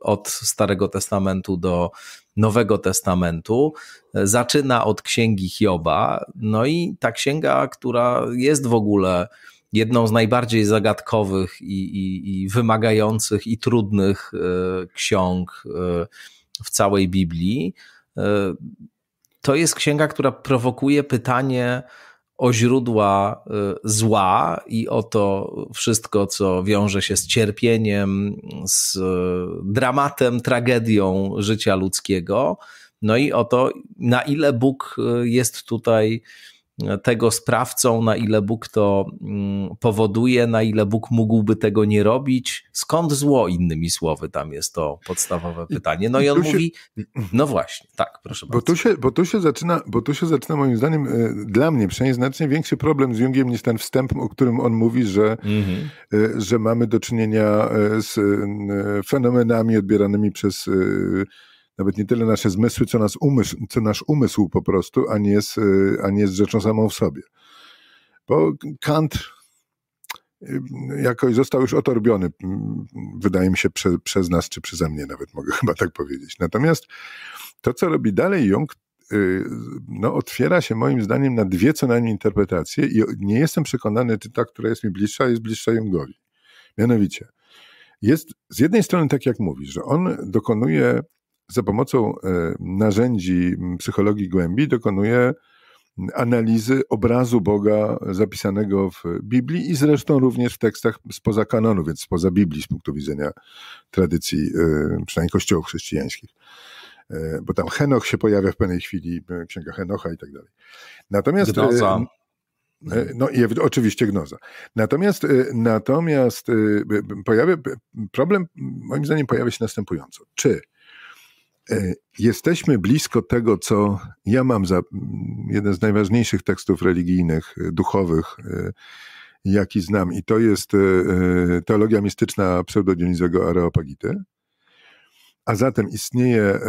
od Starego Testamentu do Nowego Testamentu. Zaczyna od księgi Hioba, no i ta księga, która jest w ogóle jedną z najbardziej zagadkowych i, i, i wymagających i trudnych e, ksiąg e, w całej Biblii. E, to jest księga, która prowokuje pytanie, o źródła y, zła i o to wszystko, co wiąże się z cierpieniem, z y, dramatem, tragedią życia ludzkiego. No i o to, na ile Bóg y, jest tutaj tego sprawcą, na ile Bóg to mm, powoduje, na ile Bóg mógłby tego nie robić. Skąd zło, innymi słowy, tam jest to podstawowe pytanie. No i on się, mówi, no właśnie, tak, proszę bo bardzo. Tu się, bo tu, się zaczyna, bo tu się zaczyna, moim zdaniem, e, dla mnie przynajmniej znacznie większy problem z Jungiem niż ten wstęp, o którym on mówi, że, mhm. E, że mamy do czynienia e, z fenomenami odbieranymi przez nawet nie tyle nasze zmysły, co, nas umysł, co nasz umysł po prostu, a nie, jest, a nie jest rzeczą samą w sobie. Bo Kant y, jakoś został już otorbiony, wydaje mi się, prze, przez nas, czy przeze mnie nawet mogę chyba tak powiedzieć. Natomiast to, co robi dalej Jung, y, no, otwiera się moim zdaniem na dwie co najmniej interpretacje i nie jestem przekonany, czy ta, która jest mi bliższa, jest bliższa Jungowi. Mianowicie, jest z jednej strony tak jak mówisz, że on dokonuje za pomocą e, narzędzi psychologii głębi dokonuje analizy obrazu Boga zapisanego w Biblii i zresztą również w tekstach spoza kanonu, więc spoza Biblii z punktu widzenia tradycji, e, przynajmniej kościołów chrześcijańskich. E, bo tam Henoch się pojawia w pewnej chwili, księga Henocha i tak dalej. Natomiast. Gnoza. No i oczywiście gnoza. Natomiast, natomiast pojawia, problem, moim zdaniem, pojawia się następująco. Czy E, jesteśmy blisko tego, co ja mam za jeden z najważniejszych tekstów religijnych, e, duchowych, e, jaki znam. I to jest teologia mistyczna pseudodionizego Areopagity. A zatem istnieje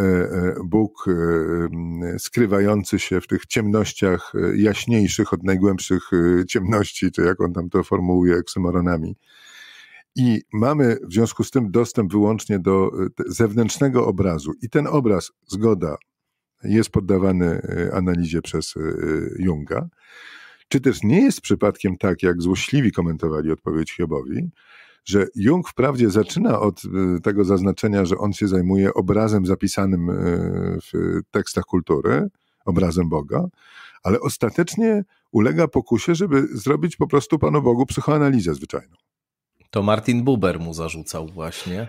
Bóg skrywający się w tych ciemnościach jaśniejszych od najgłębszych ciemności, czy jak on tam to formułuje, eksymoronami i mamy w związku z tym dostęp wyłącznie do y, zewnętrznego obrazu. I ten obraz, zgoda, jest poddawany y, analizie przez y, Junga. Czy też nie jest przypadkiem tak, jak złośliwi komentowali odpowiedź Hiobowi, że Jung wprawdzie zaczyna od tego zaznaczenia, że on się zajmuje obrazem zapisanym w tekstach kultury, obrazem Boga, ale ostatecznie ulega pokusie, żeby zrobić po prostu Panu Bogu psychoanalizę zwyczajną. To Martin Buber mu zarzucał właśnie,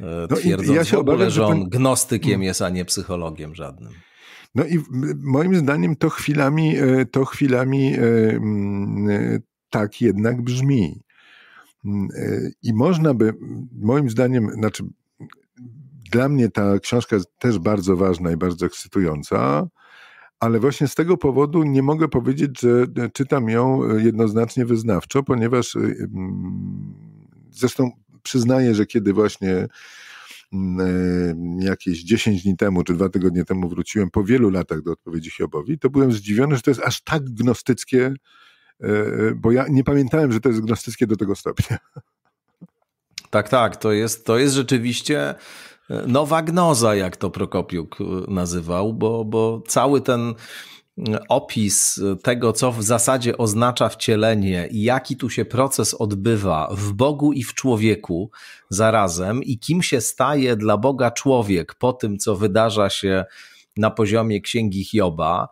e, no twierdząc ja się w ogóle, obawiam, że on ten... gnostykiem no. jest, a nie psychologiem żadnym. No i moim zdaniem to chwilami, e, to chwilami e, tak jednak brzmi. I można by, moim zdaniem, znaczy dla mnie ta książka jest też bardzo ważna i bardzo ekscytująca, ale właśnie z tego powodu nie mogę powiedzieć, że czytam ją jednoznacznie wyznawczo, ponieważ Zresztą przyznaję, że kiedy właśnie mm, e, jakieś 10 dni temu czy dwa tygodnie temu wróciłem po wielu latach do odpowiedzi Hiobowi, to byłem zdziwiony, że to jest aż tak gnostyckie, e, bo ja nie pamiętałem, że to jest gnostyckie do tego stopnia. Tak, tak, to jest, to jest rzeczywiście e, nowa gnoza, jak to Prokopiuk nazywał, bo, bo cały ten opis tego, co w zasadzie oznacza wcielenie i jaki tu się proces odbywa w Bogu i w człowieku zarazem i kim się staje dla Boga człowiek po tym, co wydarza się na poziomie Księgi Hioba,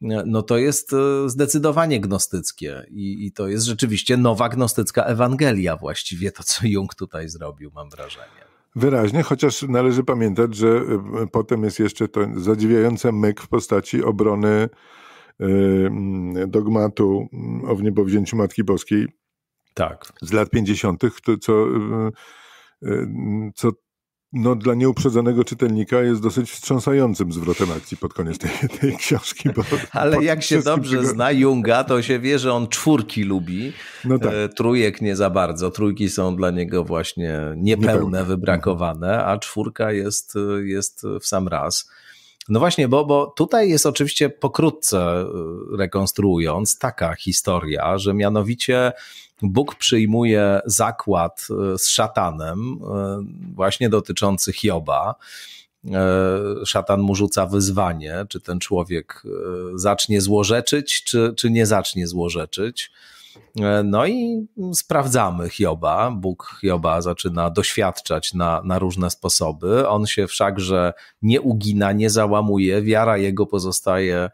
no to jest e, zdecydowanie gnostyckie i, i, to jest rzeczywiście nowa gnostycka Ewangelia właściwie to, co Jung tutaj zrobił, mam wrażenie. Wyraźnie, chociaż należy pamiętać, że y, potem jest jeszcze to zadziwiające myk w postaci obrony y, mm, dogmatu mm, o niepowzięciu Matki Boskiej tak. z lat 50., co, y, co no, dla nieuprzedzonego czytelnika jest dosyć wstrząsającym zwrotem akcji pod koniec tej, tej książki. Bo Ale jak się dobrze tego... zna Junga, to się wie, że on czwórki lubi, no tak. E, trójek nie za bardzo. Trójki są dla niego właśnie niepełne, Niepełne. wybrakowane, a czwórka jest, jest w sam raz. No właśnie, bo, bo tutaj jest oczywiście pokrótce e, rekonstruując taka historia, że mianowicie Bóg przyjmuje zakład e, z szatanem, e, właśnie dotyczący Hioba. E, szatan mu rzuca wyzwanie, czy ten człowiek zacznie złorzeczyć, czy, czy nie zacznie złorzeczyć. No i sprawdzamy Hioba. Bóg Hioba zaczyna doświadczać na, na różne sposoby. On się wszakże nie ugina, nie załamuje, wiara jego pozostaje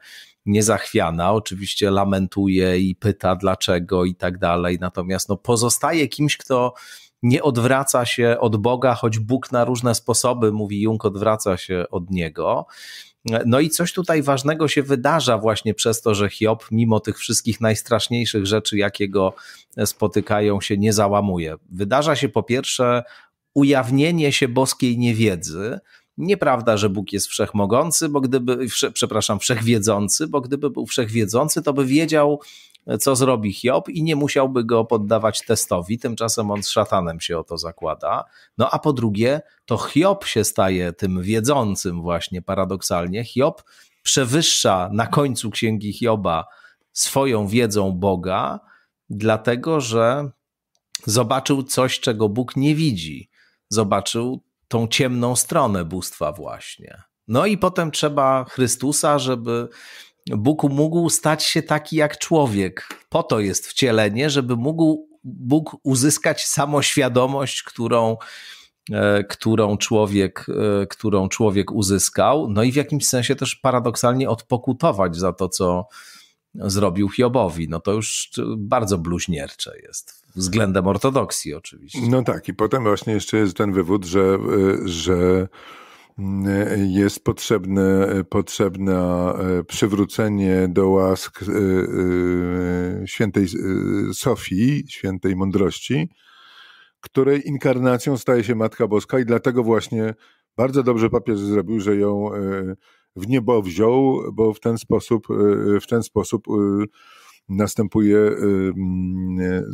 niezachwiana, oczywiście lamentuje i pyta dlaczego i tak dalej, natomiast no, pozostaje kimś, kto nie odwraca się od Boga, choć Bóg na różne sposoby, mówi Jung, odwraca się od niego. No i coś tutaj ważnego się wydarza właśnie przez to, że Hiob, mimo tych wszystkich najstraszniejszych rzeczy, jakie go spotykają, się nie załamuje. Wydarza się po pierwsze ujawnienie się boskiej niewiedzy, Nieprawda, że Bóg jest wszechmogący, bo gdyby, wsze, przepraszam, wszechwiedzący, bo gdyby był wszechwiedzący, to by wiedział, co zrobi Hiob i nie musiałby go poddawać testowi. Tymczasem on z szatanem się o to zakłada. No a po drugie, to Hiob się staje tym wiedzącym, właśnie paradoksalnie. Hiob przewyższa na końcu księgi Hioba swoją wiedzą Boga, dlatego że zobaczył coś, czego Bóg nie widzi. Zobaczył tą ciemną stronę bóstwa właśnie. No i potem trzeba Chrystusa, żeby Bóg mógł stać się taki jak człowiek. Po to jest wcielenie, żeby mógł Bóg uzyskać samoświadomość, którą, e, którą, człowiek, e, którą człowiek uzyskał, no i w jakimś sensie też paradoksalnie odpokutować za to, co zrobił Hiobowi. No to już bardzo bluźniercze jest względem ortodoksji oczywiście. No tak, i potem właśnie jeszcze jest ten wywód, że, y, że y, jest potrzebne, y, potrzebne przywrócenie do łask świętej Sofii, świętej mądrości, której inkarnacją staje się Matka Boska i dlatego właśnie bardzo dobrze papież zrobił, że ją w niebo wziął, bo w ten sposób, w ten sposób następuje y, mm, e,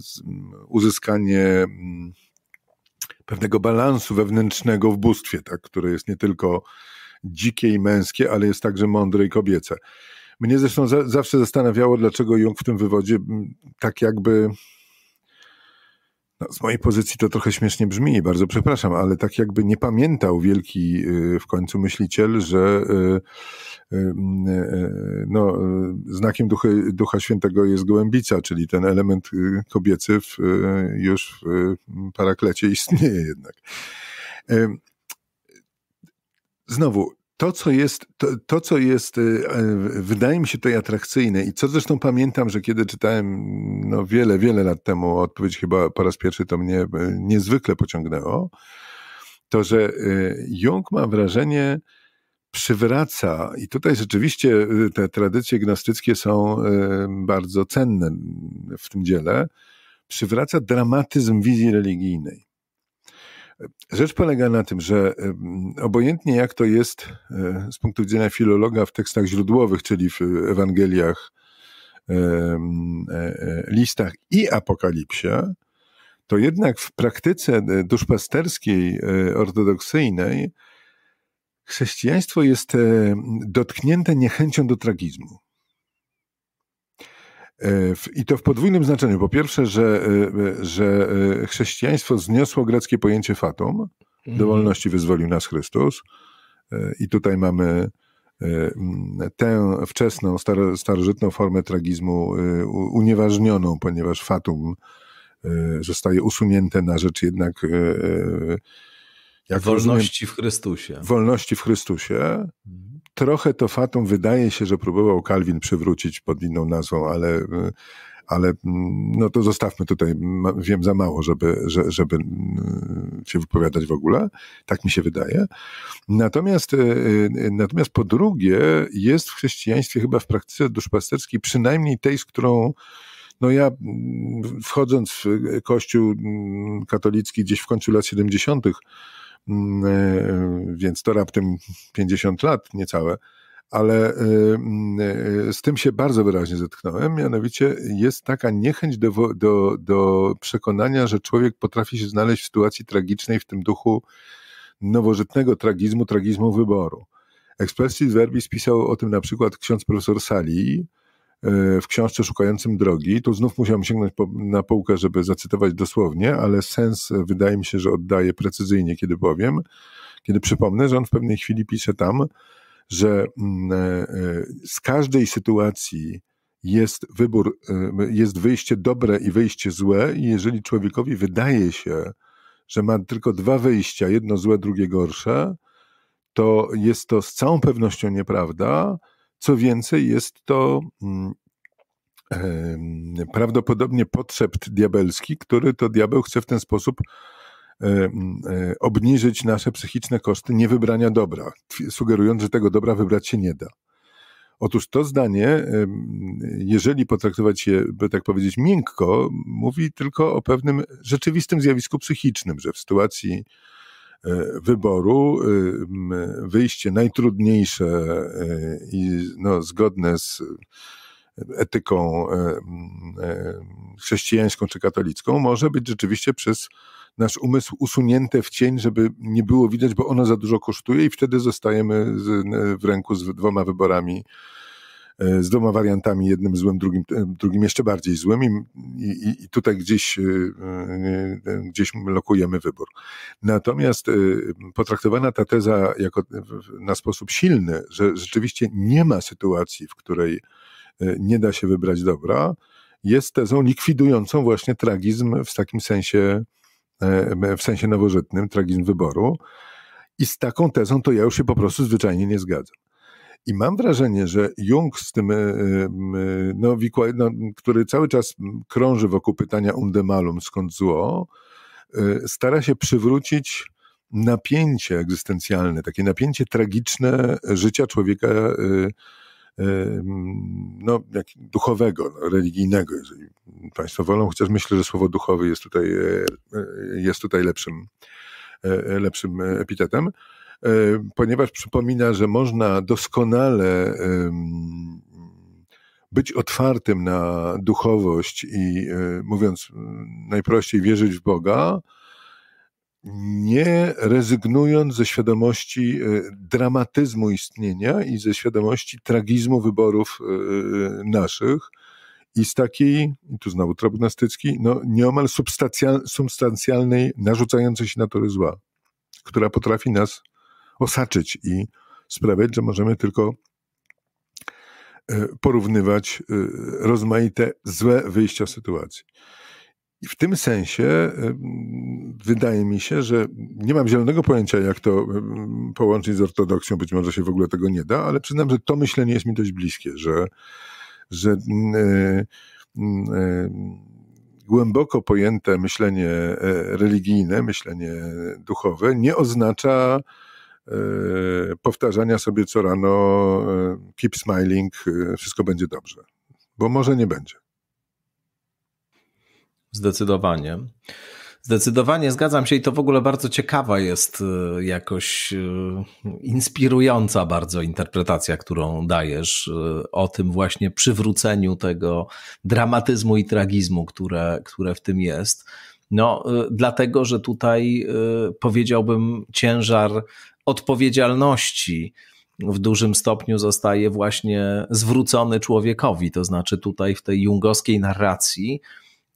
uzyskanie mm, pewnego balansu wewnętrznego w bóstwie, tak, które jest nie tylko dzikie i męskie, ale jest także mądre i kobiece. Mnie zresztą za, zawsze zastanawiało, dlaczego Jung w tym wywodzie tak jakby. No, z mojej pozycji to trochę śmiesznie brzmi, bardzo przepraszam, ale tak jakby nie pamiętał wielki y, w końcu myśliciel, że y, E, e, no, e, znakiem ducha, ducha świętego jest gołębica, czyli ten element y, kobiecy w, już w paraklecie istnieje jednak. Znowu, to, co jest, to, to, co jest, y, wydaje mi się tutaj atrakcyjne i co zresztą pamiętam, że kiedy czytałem no wiele, wiele lat temu odpowiedź chyba po raz pierwszy, to mnie niezwykle pociągnęło, to że y, Jung ma wrażenie, przywraca, i tutaj rzeczywiście y, te tradycje gnostyckie są y, bardzo cenne w tym dziele, przywraca dramatyzm wizji religijnej. Rzecz polega na tym, że y, obojętnie jak to jest z punktu widzenia filologa w tekstach źródłowych, czyli w Ewangeliach, listach i apokalipsie, to jednak w praktyce duszpasterskiej ortodoksyjnej chrześcijaństwo jest e, dotknięte niechęcią do tragizmu. E, I to w podwójnym znaczeniu. Po pierwsze, że, e, że chrześcijaństwo zniosło greckie pojęcie fatum, do mhm. wolności wyzwolił nas Chrystus. I tutaj mamy tę wczesną, starożytną formę tragizmu unieważnioną, ponieważ fatum zostaje usunięte na rzecz jednak jak wolności rozumiem, w Chrystusie. Wolności w Chrystusie. Mhm. Trochę to fatą wydaje się, że próbował Kalwin przywrócić pod inną nazwą, ale, y, ale mm, no to zostawmy tutaj. Wiem za mało, żeby, żeby mm, się wypowiadać w ogóle. Tak mi się wydaje. Natomiast, y, y, natomiast po drugie, jest w chrześcijaństwie chyba w praktyce duszpasterskiej, przynajmniej tej, z którą no ja mm, wchodząc w kościół katolicki gdzieś w końcu lat 70., Mm, e, więc to raptem 50 lat niecałe, ale e, mm, e, z tym się bardzo wyraźnie zetknąłem. Mianowicie jest taka niechęć do, do, do przekonania, że człowiek potrafi się znaleźć w sytuacji tragicznej w tym duchu nowożytnego tragizmu, tragizmu wyboru. Expressis Verbis pisał o tym na przykład ksiądz profesor Salii, w książce Szukającym Drogi. Tu znów musiałem sięgnąć po, na półkę, żeby zacytować dosłownie, ale sens e, wydaje mi się, że oddaje precyzyjnie, kiedy powiem, kiedy przypomnę, że on w pewnej chwili pisze tam, że mm, e, e, z każdej sytuacji jest wybór, jest wyjście dobre i wyjście złe, i jeżeli człowiekowi wydaje się, że ma tylko dwa wyjścia, jedno złe, drugie gorsze, to jest to z całą pewnością nieprawda co więcej, jest to mm, prawdopodobnie podszept diabelski, który to diabeł chce w ten sposób e, e, obniżyć nasze psychiczne koszty niewybrania dobra, sugerując, że tego dobra wybrać się nie da. Otóż to zdanie, jeżeli potraktować je, by tak powiedzieć, miękko, mówi tylko o pewnym rzeczywistym zjawisku psychicznym, że w sytuacji E, wyboru y, wyjście najtrudniejsze e, i no, zgodne z etyką e, chrześcijańską czy katolicką może być rzeczywiście przez nasz umysł usunięte w cień, żeby nie było widać, bo ono za dużo kosztuje i wtedy zostajemy w ręku z dwoma wyborami E, z dwoma wariantami, jednym złym, drugim, e, drugim jeszcze bardziej złym i, i, i tutaj gdzieś, e, gdzieś lokujemy wybór. Natomiast potraktowana ta teza jako, na sposób silny, że rzeczywiście nie ma sytuacji, w której nie da się wybrać dobra, jest tezą likwidującą właśnie tragizm w takim sensie, w sensie nowożytnym, tragizm wyboru. I z taką tezą to ja już się po prostu zwyczajnie nie zgadzam. I mam wrażenie, że Jung z tym, e, e, no, no, który cały czas krąży wokół pytania undemalum, um skąd zło, e, stara się przywrócić napięcie egzystencjalne, takie napięcie tragiczne życia człowieka no, jak duchowego, no, religijnego, jeżeli Państwo wolą, chociaż myślę, że słowo duchowy jest tutaj, jest tutaj lepszym, lepszym epitetem. E, ponieważ przypomina, że można doskonale być otwartym na duchowość i, e, mówiąc najprościej, wierzyć w Boga, nie rezygnując ze świadomości e, dramatyzmu istnienia i ze świadomości tragizmu wyborów naszych i z takiej, tu znowu trop no, nieomal substancjalnej, narzucającej się natury zła, która potrafi nas osaczyć i sprawiać, że możemy tylko e, porównywać e, rozmaite złe wyjścia sytuacji. I w tym sensie e, wydaje mi się, że nie mam zielonego pojęcia, jak to połączyć z ortodoksją, być może się w ogóle tego nie da, ale przyznam, że to myślenie jest mi dość bliskie, że, że yy, yy, głęboko pojęte myślenie religijne, myślenie duchowe nie oznacza E, powtarzania sobie co rano e, keep smiling, e, wszystko będzie dobrze. Bo może nie będzie. Zdecydowanie. Zdecydowanie zgadzam się i to w ogóle bardzo ciekawa jest jakoś inspirująca bardzo interpretacja, którą dajesz o tym właśnie przywróceniu tego dramatyzmu i tragizmu, które, które w tym jest. No, dlatego, że tutaj powiedziałbym ciężar odpowiedzialności w dużym stopniu zostaje właśnie zwrócony człowiekowi, to znaczy tutaj w tej jungowskiej narracji,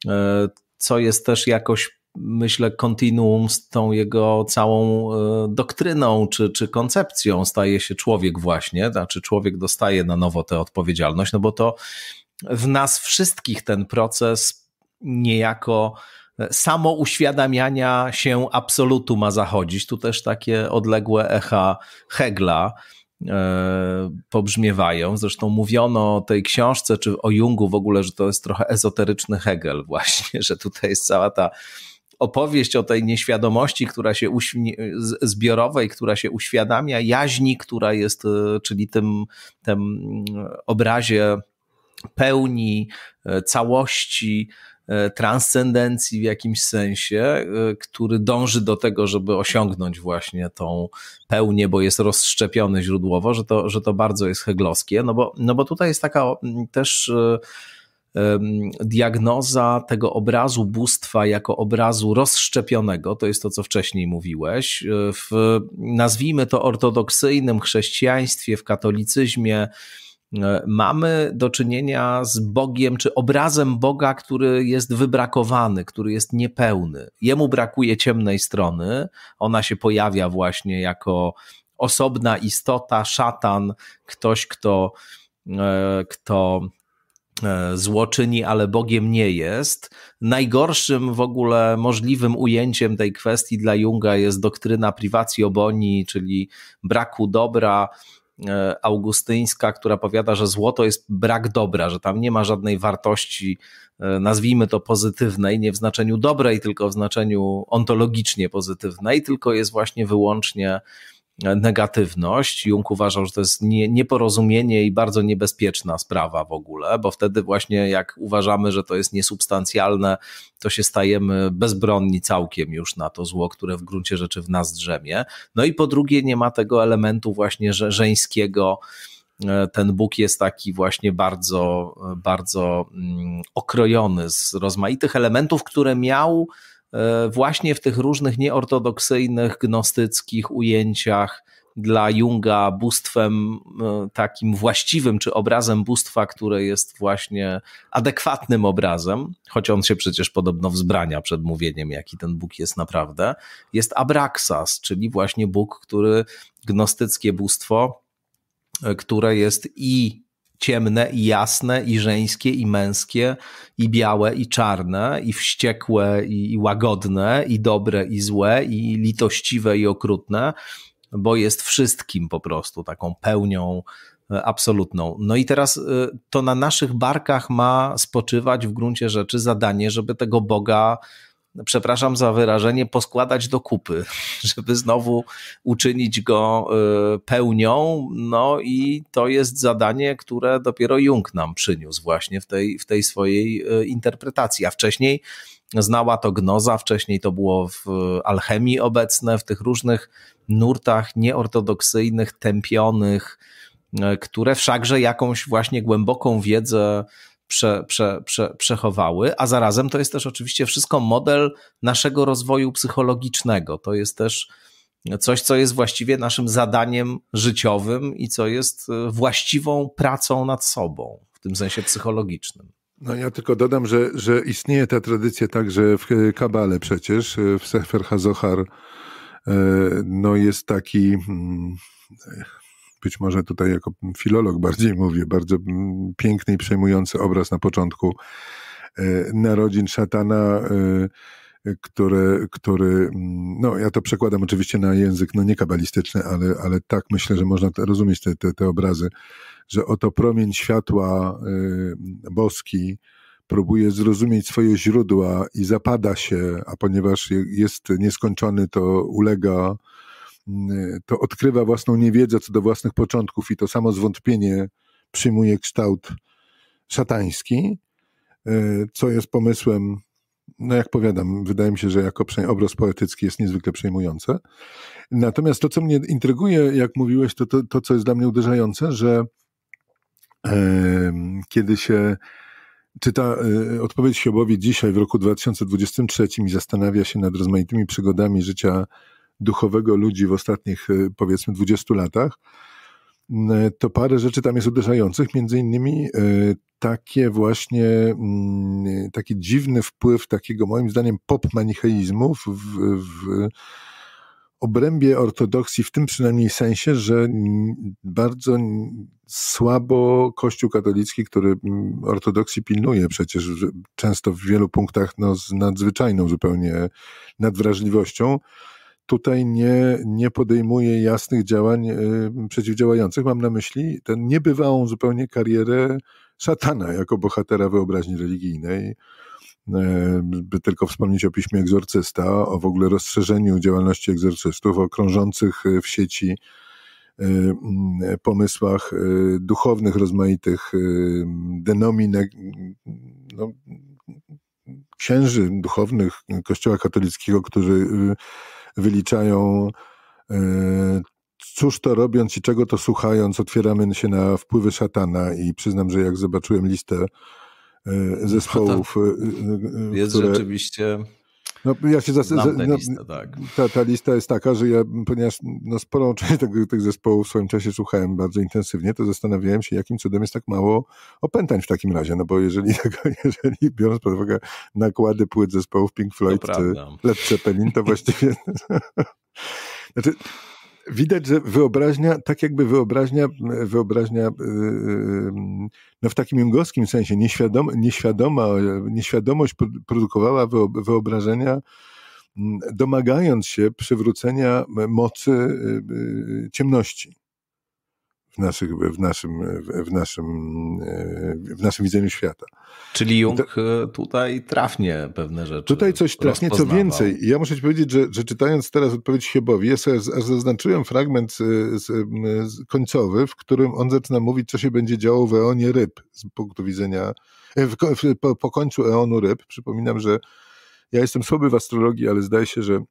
e, co jest też jakoś, myślę, kontinuum z tą jego całą e, doktryną czy, czy koncepcją. Staje się człowiek właśnie, znaczy człowiek dostaje na nowo tę odpowiedzialność, no bo to w nas wszystkich ten proces niejako E, samo uświadamiania się absolutu ma zachodzić. Tu też takie odległe echa Hegla e, pobrzmiewają. Zresztą mówiono o tej książce, czy o Jungu w ogóle, że to jest trochę ezoteryczny Hegel właśnie, że tutaj jest cała ta opowieść o tej nieświadomości, która się zbiorowej, która się uświadamia, jaźni, która jest, e, czyli tym, tym obrazie pełni, całości, E, transcendencji w jakimś sensie, e, który dąży do tego, żeby osiągnąć właśnie tą pełnię, bo jest rozszczepiony źródłowo, że to, że to bardzo jest heglowskie, no bo, no bo tutaj jest taka też e, diagnoza tego obrazu bóstwa jako obrazu rozszczepionego, to jest to, co wcześniej mówiłeś, w nazwijmy to ortodoksyjnym chrześcijaństwie, w katolicyzmie, E, mamy do czynienia z Bogiem czy obrazem Boga, który jest wybrakowany, który jest niepełny. Jemu brakuje ciemnej strony, ona się pojawia właśnie jako osobna istota, szatan, ktoś, kto, e, kto e, złoczyni, ale Bogiem nie jest. Najgorszym w ogóle możliwym ujęciem tej kwestii dla Junga jest doktryna privatio boni, czyli braku dobra, E, augustyńska, która powiada, że złoto jest brak dobra, że tam nie ma żadnej wartości, e, nazwijmy to pozytywnej, nie w znaczeniu dobrej, tylko w znaczeniu ontologicznie pozytywnej, tylko jest właśnie wyłącznie negatywność. Jung uważał, że to jest nie, nieporozumienie i bardzo niebezpieczna sprawa w ogóle, bo wtedy właśnie jak uważamy, że to jest niesubstancjalne, to się stajemy bezbronni całkiem już na to zło, które w gruncie rzeczy w nas drzemie. No i po drugie nie ma tego elementu właśnie że, żeńskiego, e, ten Bóg jest taki właśnie bardzo, e, bardzo mm, okrojony z rozmaitych elementów, które miał E, właśnie w tych różnych nieortodoksyjnych, gnostyckich ujęciach dla Junga bóstwem e, takim właściwym, czy obrazem bóstwa, które jest właśnie adekwatnym obrazem, choć on się przecież podobno wzbrania przed mówieniem, jaki ten Bóg jest naprawdę, jest Abraxas, czyli właśnie Bóg, który gnostyckie bóstwo, e, które jest i ciemne i jasne, i żeńskie, i męskie, i białe, i czarne, i wściekłe, i, łagodne, i dobre, i złe, i litościwe, i okrutne, bo jest wszystkim po prostu taką pełnią e, absolutną. No i teraz e, to na naszych barkach ma spoczywać w gruncie rzeczy zadanie, żeby tego Boga przepraszam za wyrażenie, poskładać do kupy, żeby znowu uczynić go y, pełnią. No i to jest zadanie, które dopiero Jung nam przyniósł właśnie w tej, w tej swojej y, interpretacji. A wcześniej znała to gnoza, wcześniej to było w alchemii obecne, w tych różnych nurtach nieortodoksyjnych, tępionych, y, które wszakże jakąś właśnie głęboką wiedzę prze, prze, prze, przechowały, a zarazem to jest też oczywiście wszystko model naszego rozwoju psychologicznego. To jest też coś, co jest właściwie naszym zadaniem życiowym i co jest e, właściwą pracą nad sobą w tym sensie psychologicznym. No ja tylko dodam, że, że istnieje ta tradycja także w e, Kabale przecież, e, w Sefer Hazohar no jest taki mm, być może tutaj jako filolog bardziej mówię, bardzo piękny i przejmujący obraz na początku e, narodzin szatana, e, który, który no ja to przekładam oczywiście na język, no nie kabalistyczny, ale, ale tak myślę, że można rozumieć te, te, te obrazy, że oto promień światła e, boski, próbuje zrozumieć swoje źródła i zapada się, a ponieważ jest nieskończony, to ulega Y, to odkrywa własną niewiedzę co do własnych początków i to samo zwątpienie przyjmuje kształt szatański, y, co jest pomysłem, no jak powiadam, wydaje mi się, że jako obraz poetycki jest niezwykle przejmujący. Natomiast to, co mnie intryguje, jak mówiłeś, to, to, to co jest dla mnie uderzające, że e, kiedy się czyta e, odpowiedź Hiobowi dzisiaj w roku 2023 i zastanawia się nad rozmaitymi przygodami życia duchowego ludzi w ostatnich e, powiedzmy 20 latach, e, to parę rzeczy tam jest uderzających, między innymi e, takie właśnie, mm, taki dziwny wpływ takiego moim zdaniem pop-manicheizmu w, w obrębie ortodoksji, w tym przynajmniej sensie, że bardzo słabo Kościół katolicki, który mm, ortodoksji pilnuje przecież często w wielu punktach no, z nadzwyczajną zupełnie nadwrażliwością, tutaj nie, nie podejmuje jasnych działań e, przeciwdziałających. Mam na myśli tę niebywałą zupełnie karierę szatana jako bohatera wyobraźni religijnej. E, by tylko wspomnieć o piśmie egzorcysta, o w ogóle rozszerzeniu działalności egzorcystów, o krążących e, w sieci pomysłach duchownych rozmaitych denomin, no, księży duchownych Kościoła katolickiego, którzy y, wyliczają, e, cóż to robiąc i czego to słuchając, otwieramy się na wpływy szatana i przyznam, że jak zobaczyłem listę e, no zespołów, no jest które... rzeczywiście no, ja się zas- Znam tę no, listę, tak. Ta, ta lista jest taka, że ja, ponieważ no, sporą część tego, tych zespołów w swoim czasie słuchałem bardzo intensywnie, to zastanawiałem się, jakim cudem jest tak mało opętań w takim razie, no bo jeżeli, jeżeli biorąc pod uwagę nakłady płyt zespołów Pink Floyd to czy prawda. Led Zeppelin, to właściwie... znaczy, widać, że wyobraźnia, tak jakby wyobraźnia, wyobraźnia y, y, y, no w takim jungowskim sensie, nieświadom, nieświadoma, nieświadomość produkowała wyobrażenia, mm, domagając się przywrócenia mocy ciemności w, naszych, w, naszym, w, naszym, e, w naszym widzeniu świata. Czyli Jung to, e, tutaj trafnie pewne rzeczy. Tutaj coś trafnie, co więcej. Ja muszę ci powiedzieć, że, że czytając teraz odpowiedź Siebowi, ja sobie aż zaznaczyłem fragment e, z, z, z końcowy, w którym on zaczyna mówić, co się będzie działo w eonie ryb z punktu widzenia, w, w, po, po końcu eonu ryb. Przypominam, że ja jestem słaby w astrologii, ale zdaje się, że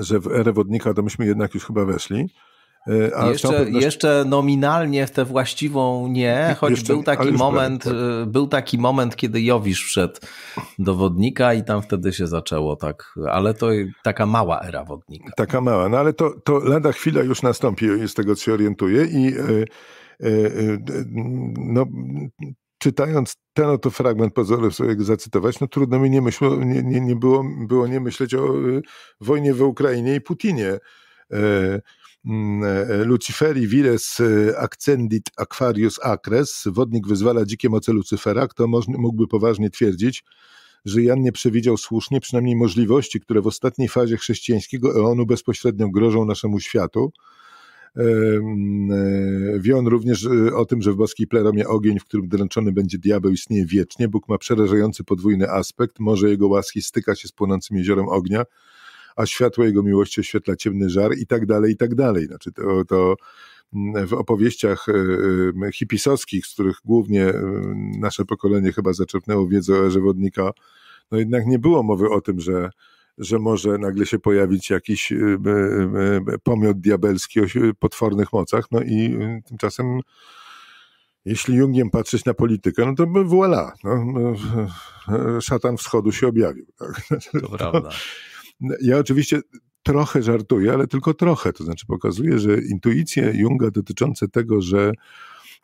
że w erę wodnika to myśmy jednak już chyba weszli jeszcze, chciałbym... jeszcze nominalnie w tę właściwą nie, choć jeszcze, był, taki moment, tak. był taki moment, kiedy Jowisz wszedł do wodnika i tam wtedy się zaczęło tak, ale to taka mała era wodnika. Taka mała, no ale to, to lada chwila już nastąpi, z tego co się orientuję i e, e, no, czytając ten oto fragment, pozwolę sobie zacytować, no trudno mi nie, myślło, nie, nie, nie było, było nie myśleć o wojnie w Ukrainie i Putinie. Mm, e, Luciferi vires e, accendit aquarius acres, wodnik wyzwala dzikie moce Lucyfera, kto mógłby poważnie twierdzić, że Jan nie przewidział słusznie przynajmniej możliwości, które w ostatniej fazie chrześcijańskiego eonu bezpośrednio grożą naszemu światu. E, mm, wie on również o tym, że w boskiej pleromie ogień, w którym dręczony będzie diabeł, istnieje wiecznie. Bóg ma przerażający podwójny aspekt. Może jego łaski styka się z płonącym jeziorem ognia a światło jego miłości oświetla ciemny żar i tak dalej, i tak dalej. Znaczy to, to mm, w opowieściach e, hipisowskich, z których głównie e, nasze pokolenie chyba zaczerpnęło wiedzę o erze wodnika, no jednak nie było mowy o tym, że że może nagle się pojawić jakiś e, pomiot diabelski o potwornych mocach. No i tymczasem, jeśli Jungiem patrzeć na politykę, no to voilà, no, no szatan wschodu się objawił. Tak? To, to prawda. Ja oczywiście trochę żartuję, ale tylko trochę. To znaczy pokazuje, że intuicje Junga dotyczące tego, że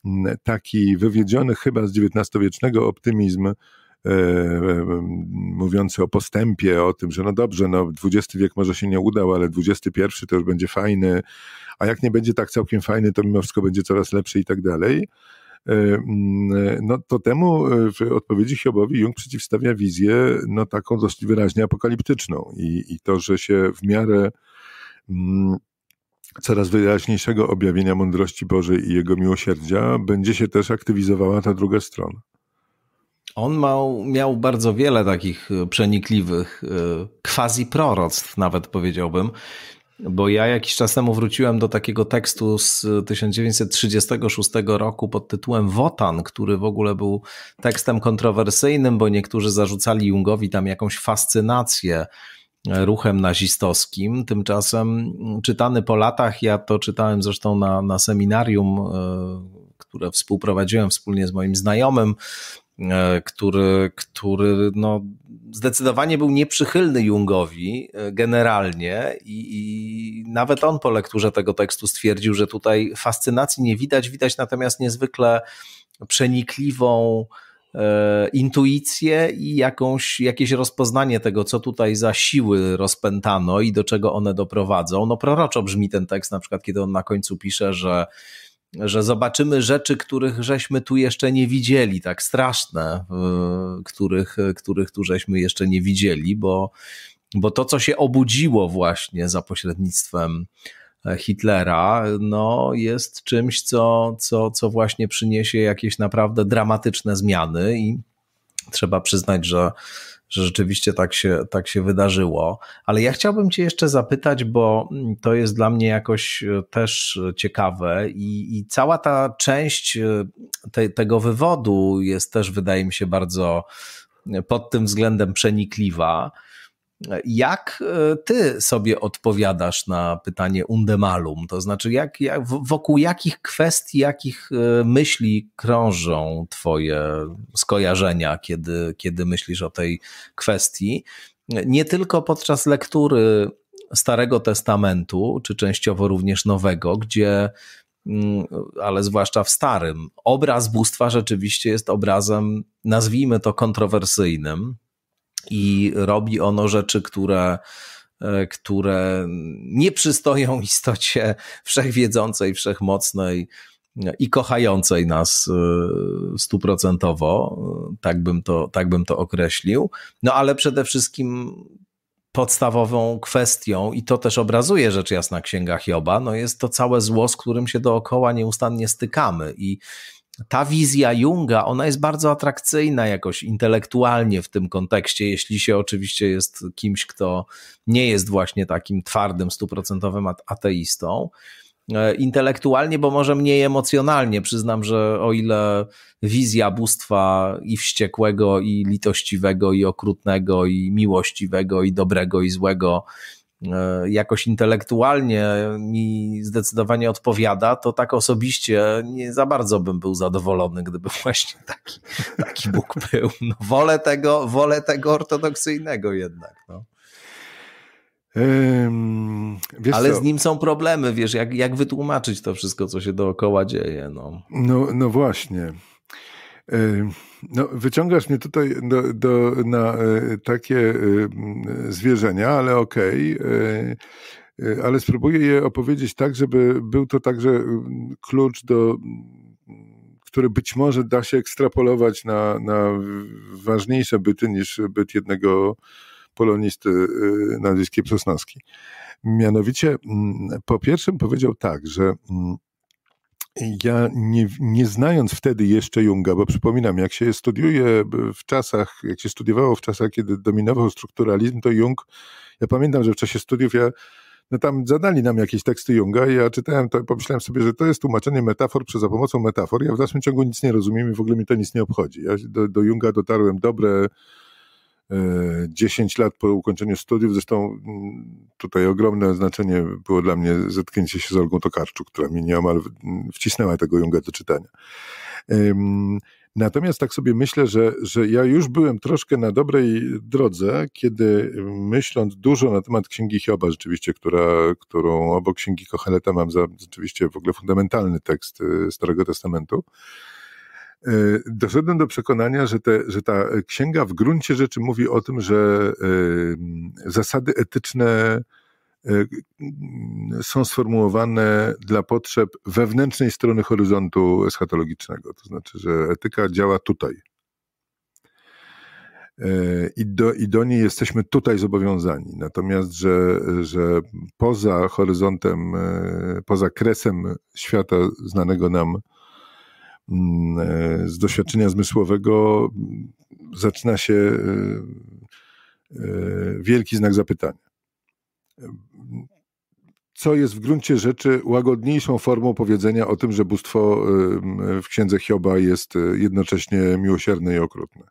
mm, taki wywiedziony chyba z XIX-wiecznego optymizm e, e, mówiący o postępie, o tym, że no dobrze, no XX wiek może się nie udał, ale XXI to już będzie fajny, a jak nie będzie tak całkiem fajny, to mimo wszystko będzie coraz lepszy i tak dalej. E, mm, e, no to temu e, w odpowiedzi Hiobowi Jung przeciwstawia wizję no taką dość wyraźnie apokaliptyczną i, i to, że się w miarę mm, coraz wyraźniejszego objawienia mądrości Bożej i Jego miłosierdzia będzie się też aktywizowała ta druga strona. On mał miał bardzo wiele takich przenikliwych quasi proroctw, nawet powiedziałbym. Bo ja jakiś czas temu wróciłem do takiego tekstu z 1936 roku pod tytułem Wotan, który w ogóle był tekstem kontrowersyjnym, bo niektórzy zarzucali Jungowi tam jakąś fascynację e, ruchem nazistowskim. Tymczasem mm, czytany po latach, ja to czytałem zresztą na, na seminarium, e, które współprowadziłem wspólnie z moim znajomym, e, który, który no, zdecydowanie był nieprzychylny Jungowi e, generalnie i, i, nawet on po lekturze tego tekstu stwierdził, że tutaj fascynacji nie widać, widać natomiast niezwykle przenikliwą e, intuicję i jakąś, jakieś rozpoznanie tego, co tutaj za siły rozpętano i do czego one doprowadzą. No proroczo brzmi ten tekst, na przykład kiedy on na końcu pisze, że że zobaczymy rzeczy, których żeśmy tu jeszcze nie widzieli, tak straszne, których, których tu żeśmy jeszcze nie widzieli, bo, bo to, co się obudziło właśnie za pośrednictwem e, Hitlera, no jest czymś, co, co, co właśnie przyniesie jakieś naprawdę dramatyczne zmiany i trzeba przyznać, że że rzeczywiście tak się, tak się wydarzyło. Ale ja chciałbym Cię jeszcze zapytać, bo mm, to jest dla mnie jakoś e, też e, ciekawe i, i cała ta część e, te, tego wywodu jest też, wydaje mi się, bardzo pod tym względem przenikliwa. Jak e, ty sobie odpowiadasz na pytanie undemalum? To znaczy, jak, jak, wokół jakich kwestii, jakich e, myśli krążą twoje skojarzenia, kiedy, kiedy myślisz o tej kwestii? Nie tylko podczas lektury Starego Testamentu, czy częściowo również Nowego, gdzie mm, ale zwłaszcza w starym. Obraz bóstwa rzeczywiście jest obrazem, nazwijmy to kontrowersyjnym, i robi ono rzeczy, które e, które nie przystoją istocie wszechwiedzącej, wszechmocnej e, i kochającej nas e, stuprocentowo, tak bym to, tak bym to określił. No ale przede wszystkim podstawową kwestią, i to też obrazuje rzecz jasna Księga Hioba, no jest to całe zło, z którym się dookoła nieustannie stykamy i ta wizja Junga, ona jest bardzo atrakcyjna jakoś intelektualnie w tym kontekście, jeśli się oczywiście jest kimś, kto nie jest właśnie takim twardym, stuprocentowym ateistą e, intelektualnie, bo może mniej emocjonalnie. Przyznam, że o ile wizja bóstwa i wściekłego, i litościwego, i okrutnego, i miłościwego, i dobrego, i złego E, jakoś intelektualnie mi zdecydowanie odpowiada, to tak osobiście nie za bardzo bym był zadowolony, gdyby właśnie taki, taki Bóg był. No, wolę, tego, wolę tego ortodoksyjnego jednak. No. Ale co? z nim są problemy, wiesz, jak, jak wytłumaczyć to wszystko, co się dookoła dzieje. No, no, no właśnie. No, wyciągasz mnie tutaj do, do na e, takie zwierzenia, ale okej. Okay. E, e, ale spróbuję je opowiedzieć tak, żeby był to także klucz do który być może da się ekstrapolować na, na ważniejsze byty niż byt jednego polonisty y, nazwiskiem Sosnowski. Mianowicie mm, po pierwszym powiedział tak, że mm, ja nie, nie znając wtedy jeszcze Junga, bo przypominam, jak się studiuje w czasach, jak się studiowało w czasach, kiedy dominował strukturalizm, to Jung, ja pamiętam, że w czasie studiów ja no tam zadali nam jakieś teksty Junga i ja czytałem to i pomyślałem sobie, że to jest tłumaczenie metafor przez za pomocą metafor. Ja w dalszym ciągu nic nie rozumiem i w ogóle mi to nic nie obchodzi. Ja do, do Junga dotarłem dobre 10 e, lat po ukończeniu studiów. Zresztą mm, tutaj ogromne znaczenie było dla mnie zetknięcie się z Olgą Tokarczuk, która mi nieomal mm, wcisnęła tego Junga do czytania. Natomiast tak sobie myślę, że, że ja już byłem troszkę na dobrej drodze, kiedy myśląc dużo na temat Księgi Hioba, rzeczywiście, która, którą obok Księgi Kocheleta mam za rzeczywiście w ogóle fundamentalny tekst e, Starego Testamentu, E, doszedłem do przekonania, że, te, że ta księga w gruncie rzeczy mówi o tym, że e, zasady etyczne e, są sformułowane dla potrzeb wewnętrznej strony horyzontu eschatologicznego. To znaczy, że etyka działa tutaj. I do, I do niej jesteśmy tutaj zobowiązani. Natomiast, że, że poza horyzontem, poza kresem świata znanego nam Mm, e, z doświadczenia zmysłowego zaczyna się e, e, wielki znak zapytania. Co jest w gruncie rzeczy łagodniejszą formą powiedzenia o tym, że bóstwo w księdze Hioba jest jednocześnie miłosierne i okrutne.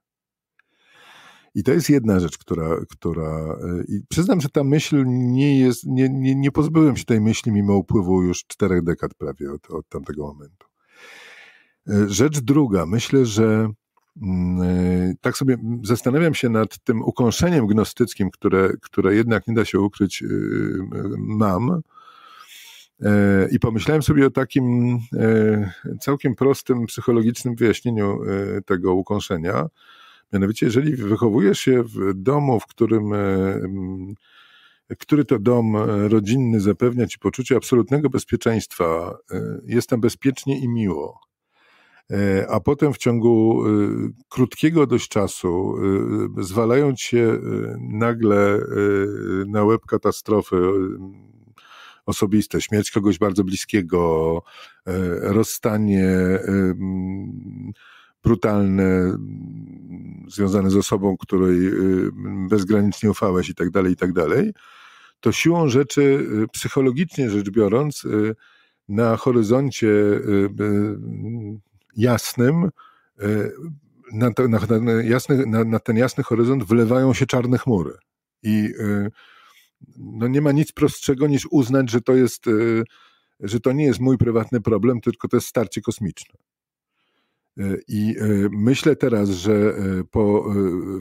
I to jest jedna rzecz, która. która i przyznam, że ta myśl nie jest. Nie, nie, nie pozbyłem się tej myśli mimo upływu już czterech dekad prawie od, od tamtego momentu. E, rzecz druga, myślę, że mm, e, tak sobie zastanawiam się nad tym ukąszeniem gnostyckim, które, które jednak nie da się ukryć, y, mam. E, I pomyślałem sobie o takim całkiem prostym psychologicznym wyjaśnieniu tego ukąszenia. Mianowicie, jeżeli wychowujesz się w domu, w którym który to dom rodzinny zapewnia ci poczucie absolutnego bezpieczeństwa, jest tam bezpiecznie i miło E, a potem w ciągu e, krótkiego dość czasu e, zwalając się nagle na łeb katastrofy osobiste, śmierć kogoś bardzo bliskiego, rozstanie brutalne, związane z osobą, której bezgranicznie ufałeś i tak dalej, i tak dalej, to siłą rzeczy, psychologicznie rzecz biorąc, na horyzoncie jasnym, e, na, to, na, jasny, na, ten jasny horyzont wlewają się czarne chmury. I e, no nie ma nic prostszego niż uznać, że to jest, e, że to nie jest mój prywatny problem, tylko to jest starcie kosmiczne. I myślę teraz, że po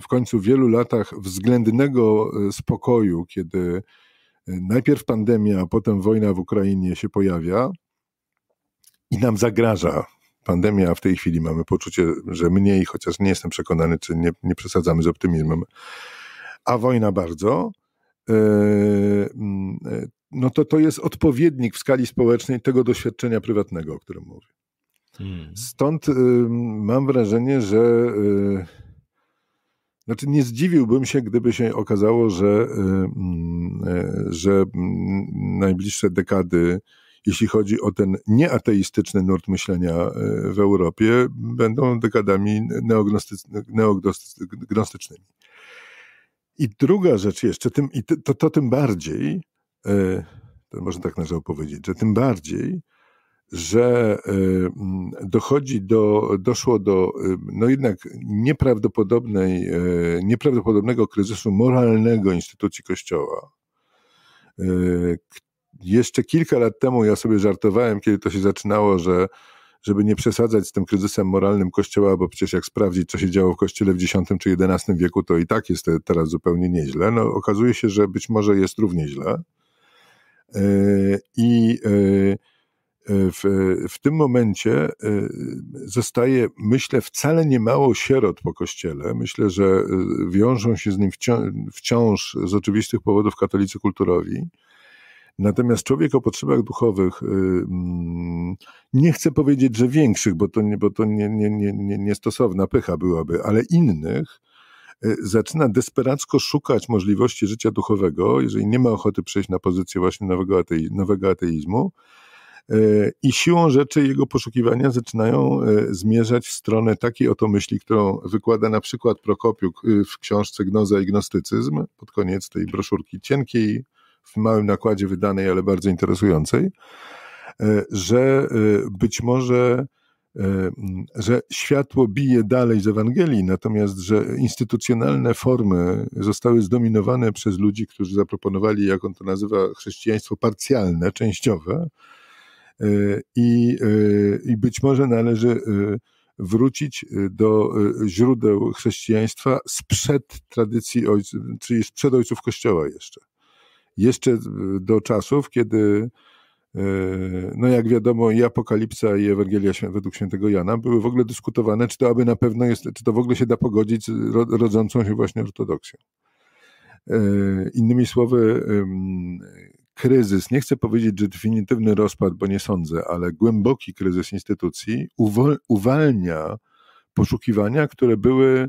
w końcu wielu latach względnego spokoju, kiedy najpierw pandemia, a potem wojna w Ukrainie się pojawia i nam zagraża pandemia, a w tej chwili mamy poczucie, że mniej, chociaż nie jestem przekonany, czy nie, nie przesadzamy z optymizmem, a wojna bardzo, e, mm, e, no to to jest odpowiednik w skali społecznej tego doświadczenia prywatnego, o którym mówię. Hmm. Stąd y, mam wrażenie, że y, znaczy nie zdziwiłbym się, gdyby się okazało, że, y, mm, e, że mm, najbliższe dekady jeśli chodzi o ten nieateistyczny nurt myślenia e, w Europie, będą dekadami neognostycznymi. I druga rzecz jeszcze, tym, i to, to, tym bardziej, e, to można tak należało powiedzieć, że tym bardziej, że e, mm, dochodzi do, doszło do no jednak nieprawdopodobnej, nieprawdopodobnego kryzysu moralnego instytucji Kościoła, jeszcze kilka lat temu ja sobie żartowałem, kiedy to się zaczynało, że żeby nie przesadzać z tym kryzysem moralnym Kościoła, bo przecież jak sprawdzić, co się działo w Kościele w X czy XI wieku, to i tak jest teraz zupełnie nieźle. No, okazuje się, że być może jest równie źle. E, I e, e, w, w tym momencie zostaje, myślę, wcale niemało sierot po kościele. Myślę, że wiążą się z nim wciąż, wciąż z oczywistych powodów katolicy kulturowi Natomiast człowiek o potrzebach duchowych, y, mm, nie chcę powiedzieć, że większych, bo to, nie, bo to nie, nie, nie, nie, niestosowna pycha byłaby, ale innych, y, zaczyna desperacko szukać możliwości życia duchowego, jeżeli nie ma ochoty przejść na pozycję właśnie nowego, atei, nowego ateizmu. Y, I siłą rzeczy jego poszukiwania zaczynają zmierzać w stronę takiej oto myśli, którą wykłada na przykład Prokopiuk w książce Gnoza i Gnostycyzm pod koniec tej broszurki cienkiej, w małym nakładzie wydanej, ale bardzo interesującej, e, że e, być może e, że światło bije dalej z Ewangelii, natomiast że instytucjonalne formy zostały zdominowane przez ludzi, którzy zaproponowali, jak on to nazywa, chrześcijaństwo parcjalne, częściowe. I, i być może należy wrócić do źródeł chrześcijaństwa sprzed tradycji, ojców, czyli sprzed ojców Kościoła jeszcze jeszcze do czasów, kiedy e, no jak wiadomo, i Apokalipsa, i Ewangelia według świętego Jana były w ogóle dyskutowane, czy to aby na pewno jest, czy to w ogóle się da pogodzić z rodzącą się właśnie ortodoksją. E, innymi słowy, kryzys, nie chcę powiedzieć, że definitywny rozpad, bo nie sądzę, ale głęboki kryzys instytucji uwalnia poszukiwania, które były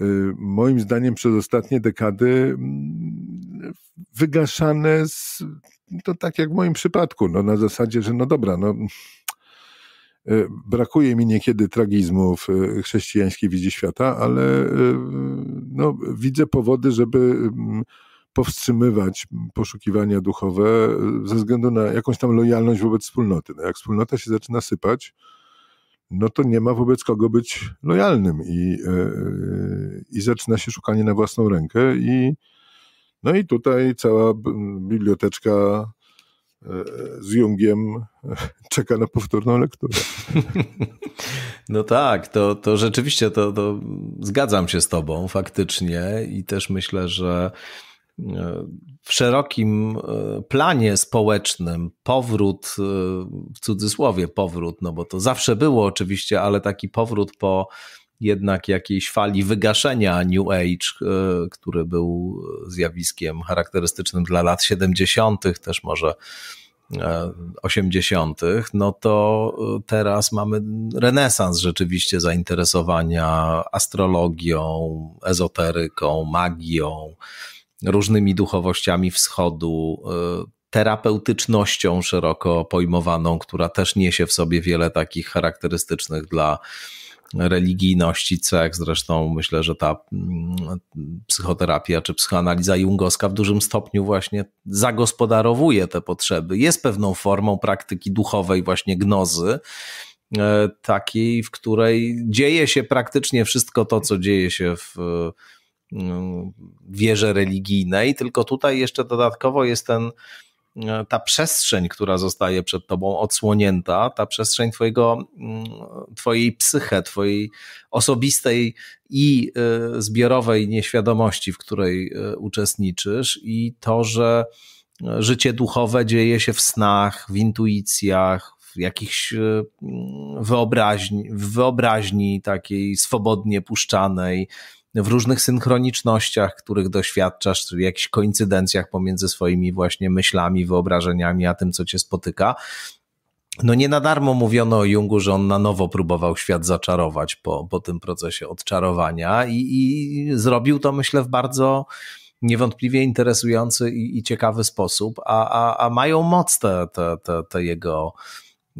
Y, moim zdaniem przez ostatnie dekady mm, wygaszane z, to tak jak w moim przypadku, no na zasadzie, że no dobra, no y, brakuje mi niekiedy tragizmów w y, chrześcijańskiej wizji świata, ale no, widzę powody, żeby mm, powstrzymywać poszukiwania duchowe ze względu na jakąś tam lojalność wobec wspólnoty. No, jak wspólnota się zaczyna sypać, no to nie ma wobec kogo być lojalnym i, e, e, i zaczyna się szukanie na własną rękę i no i tutaj cała biblioteczka e, z Jungiem czeka na powtórną lekturę. No tak, to, to rzeczywiście to, to zgadzam się z tobą faktycznie i też myślę, że w szerokim e, planie społecznym powrót, e, w cudzysłowie powrót, no bo to zawsze było oczywiście, ale taki powrót po jednak jakiejś fali wygaszenia New Age, e, który był zjawiskiem charakterystycznym dla lat 70., też może 80., no to teraz mamy renesans rzeczywiście zainteresowania astrologią, ezoteryką, magią różnymi duchowościami wschodu, e, terapeutycznością szeroko pojmowaną, która też niesie w sobie wiele takich charakterystycznych dla religijności cech. Zresztą myślę, że ta mm, psychoterapia czy psychoanaliza jungowska w dużym stopniu właśnie zagospodarowuje te potrzeby. Jest pewną formą praktyki duchowej, właśnie gnozy, e, takiej, w której dzieje się praktycznie wszystko to, co dzieje się w no, wierze religijnej, tylko tutaj jeszcze dodatkowo jest ten, e, ta przestrzeń, która zostaje przed tobą odsłonięta, ta przestrzeń twojego, mm, twojej psyche, twojej osobistej i e, zbiorowej nieświadomości, w której e, uczestniczysz i to, że życie duchowe dzieje się w snach, w intuicjach, w jakichś mm, wyobraźni, w wyobraźni takiej swobodnie puszczanej, w różnych synchronicznościach, których doświadczasz, w jakichś koincydencjach pomiędzy swoimi właśnie myślami, wyobrażeniami, a tym, co cię spotyka. No nie na darmo mówiono o Jungu, że on na nowo próbował świat zaczarować po, po tym procesie odczarowania i, i zrobił to, myślę, w bardzo niewątpliwie interesujący i, i ciekawy sposób, a, a, a, mają moc te, te, te, te jego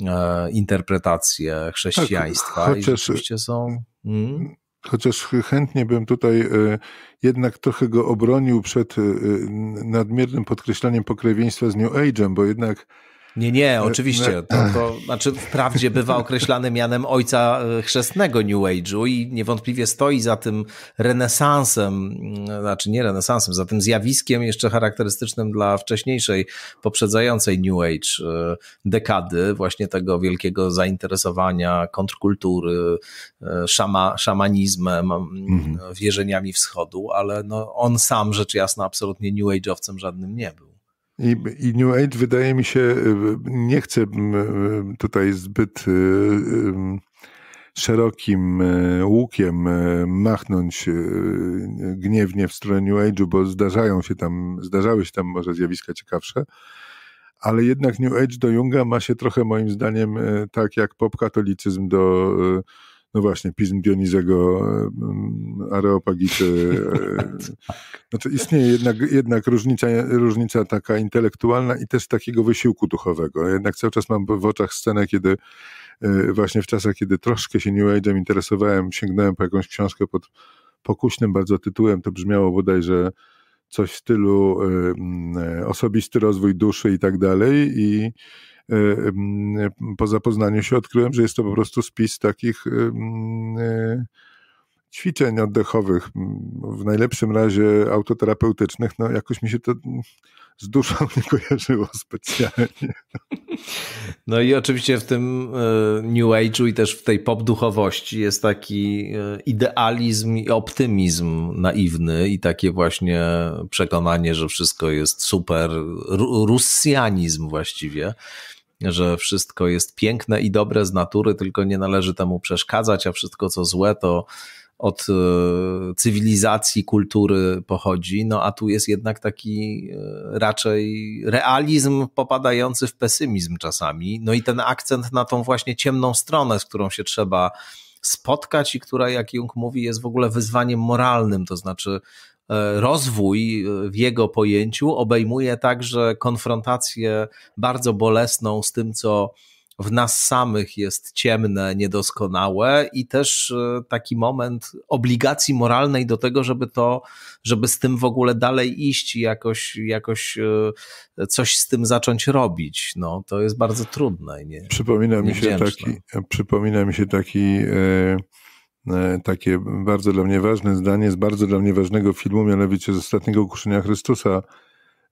e, interpretacje tak, chrześcijaństwa tak, chociaż... i rzeczywiście są... Hmm? Chociaż chętnie bym tutaj e, jednak trochę go obronił przed e, nadmiernym podkreślaniem pokrewieństwa z New Age'em, bo jednak nie, nie, e, oczywiście. E, to, to znaczy, wprawdzie bywa określany mianem ojca e, chrzestnego New Age'u i niewątpliwie stoi za tym renesansem, mm, znaczy nie renesansem, za tym zjawiskiem jeszcze charakterystycznym dla wcześniejszej, poprzedzającej New Age dekady, właśnie tego wielkiego zainteresowania kontrkultury, szama, szamanizmem, mhm. wierzeniami wschodu, ale no, on sam rzecz jasna absolutnie New Age'owcem żadnym nie był. I, I, New Age wydaje mi się, y, nie chcę y, y, tutaj zbyt szerokim łukiem machnąć gniewnie w stronę New Age'u, bo zdarzają się tam, zdarzały się tam może zjawiska ciekawsze, ale jednak New Age do Junga ma się trochę moim zdaniem tak jak popkatolicyzm do no właśnie, pism Dionizego, Areopagity. E, tak. znaczy istnieje jednak, jednak różnica, różnica taka intelektualna i też takiego wysiłku duchowego. jednak cały czas mam w oczach scenę, kiedy e, właśnie w czasach, kiedy troszkę się New Age'em interesowałem, sięgnąłem po jakąś książkę pod pokuśnym bardzo tytułem, to brzmiało bodajże coś w stylu y, osobisty rozwój duszy i tak dalej i Y, po zapoznaniu się odkryłem, że jest to po prostu spis takich y, ćwiczeń oddechowych, w najlepszym razie autoterapeutycznych, no jakoś mi się to mm, z duszą nie kojarzyło specjalnie. No i oczywiście w tym y, New Age'u i też w tej pop duchowości jest taki idealizm i optymizm naiwny i takie właśnie przekonanie, że wszystko jest super, rusjanizm właściwie że wszystko jest piękne i dobre z natury, tylko nie należy temu przeszkadzać, a wszystko co złe to od e, cywilizacji, kultury pochodzi. No a tu jest jednak taki e, raczej realizm popadający w pesymizm czasami. No i ten akcent na tą właśnie ciemną stronę, z którą się trzeba spotkać i która, jak Jung mówi, jest w ogóle wyzwaniem moralnym, to znaczy E, rozwój e, w jego pojęciu obejmuje także konfrontację bardzo bolesną z tym, co w nas samych jest ciemne, niedoskonałe i też e, taki moment obligacji moralnej do tego, żeby to, żeby z tym w ogóle dalej iść i jakoś, jakoś coś z tym zacząć robić. No, to jest bardzo trudne. I nie, przypomina, mi się taki, przypomina mi się taki E, takie bardzo dla mnie ważne zdanie z bardzo dla mnie ważnego filmu, mianowicie z ostatniego Kuszenia Chrystusa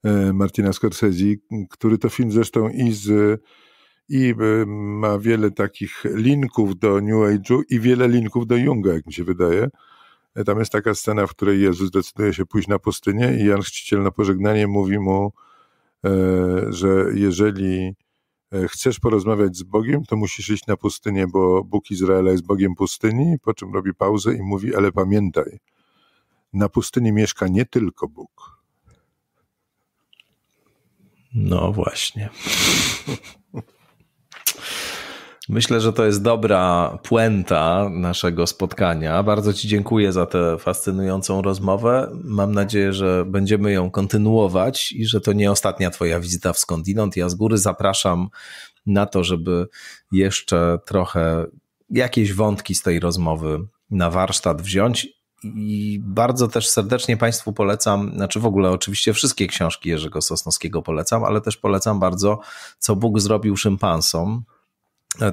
e, Martina Scorsese, który to film zresztą i z i e, ma wiele takich linków do New Age'u i wiele linków do Junga, jak mi się wydaje. Tam jest taka scena, w której Jezus decyduje się pójść na pustynię i Jan Chrzciciel na pożegnanie mówi mu, że jeżeli E, chcesz porozmawiać z Bogiem, to musisz iść na pustynię, bo Bóg Izraela jest Bogiem pustyni, po czym robi pauzę i mówi, ale pamiętaj, na pustyni mieszka nie tylko Bóg. No właśnie. Myślę, że to jest dobra puenta naszego spotkania. Bardzo Ci dziękuję za tę fascynującą rozmowę. Mam nadzieję, że będziemy ją kontynuować i że to nie ostatnia Twoja wizyta w skądinąd. Ja z góry zapraszam na to, żeby jeszcze trochę jakieś wątki z tej rozmowy na warsztat wziąć. I bardzo też serdecznie Państwu polecam, znaczy w ogóle oczywiście wszystkie książki Jerzego Sosnowskiego polecam, ale też polecam bardzo, co Bóg zrobił szympansom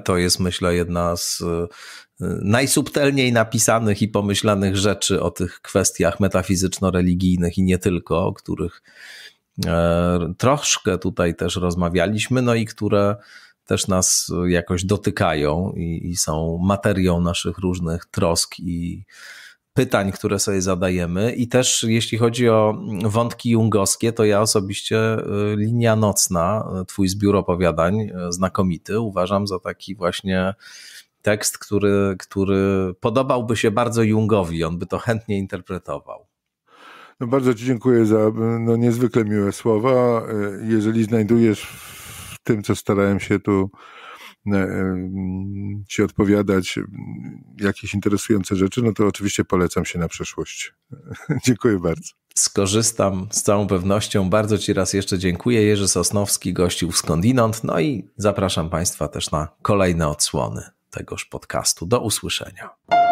to jest, myślę, jedna z y, y, najsubtelniej napisanych i pomyślanych rzeczy o tych kwestiach metafizyczno-religijnych i nie tylko, o których e, troszkę tutaj też rozmawialiśmy, no i które też nas jakoś dotykają i, i są materią naszych różnych trosk i, pytań, które sobie zadajemy. I też jeśli chodzi o wątki jungowskie, to ja osobiście y, Linia Nocna, y, twój zbiór opowiadań, y, znakomity, uważam za taki właśnie tekst, który, który podobałby się bardzo Jungowi, on by to chętnie interpretował. No bardzo Ci dziękuję za no, niezwykle miłe słowa. Jeżeli znajdujesz w tym, co starałem się tu E, mm, ci odpowiadać jakieś interesujące rzeczy, no to oczywiście polecam się na przyszłość. Dziękuję bardzo. Skorzystam z całą pewnością. Bardzo Ci raz jeszcze dziękuję. Jerzy Sosnowski gościł w Skądinąd. No i zapraszam Państwa też na kolejne odsłony tegoż podcastu. Do usłyszenia.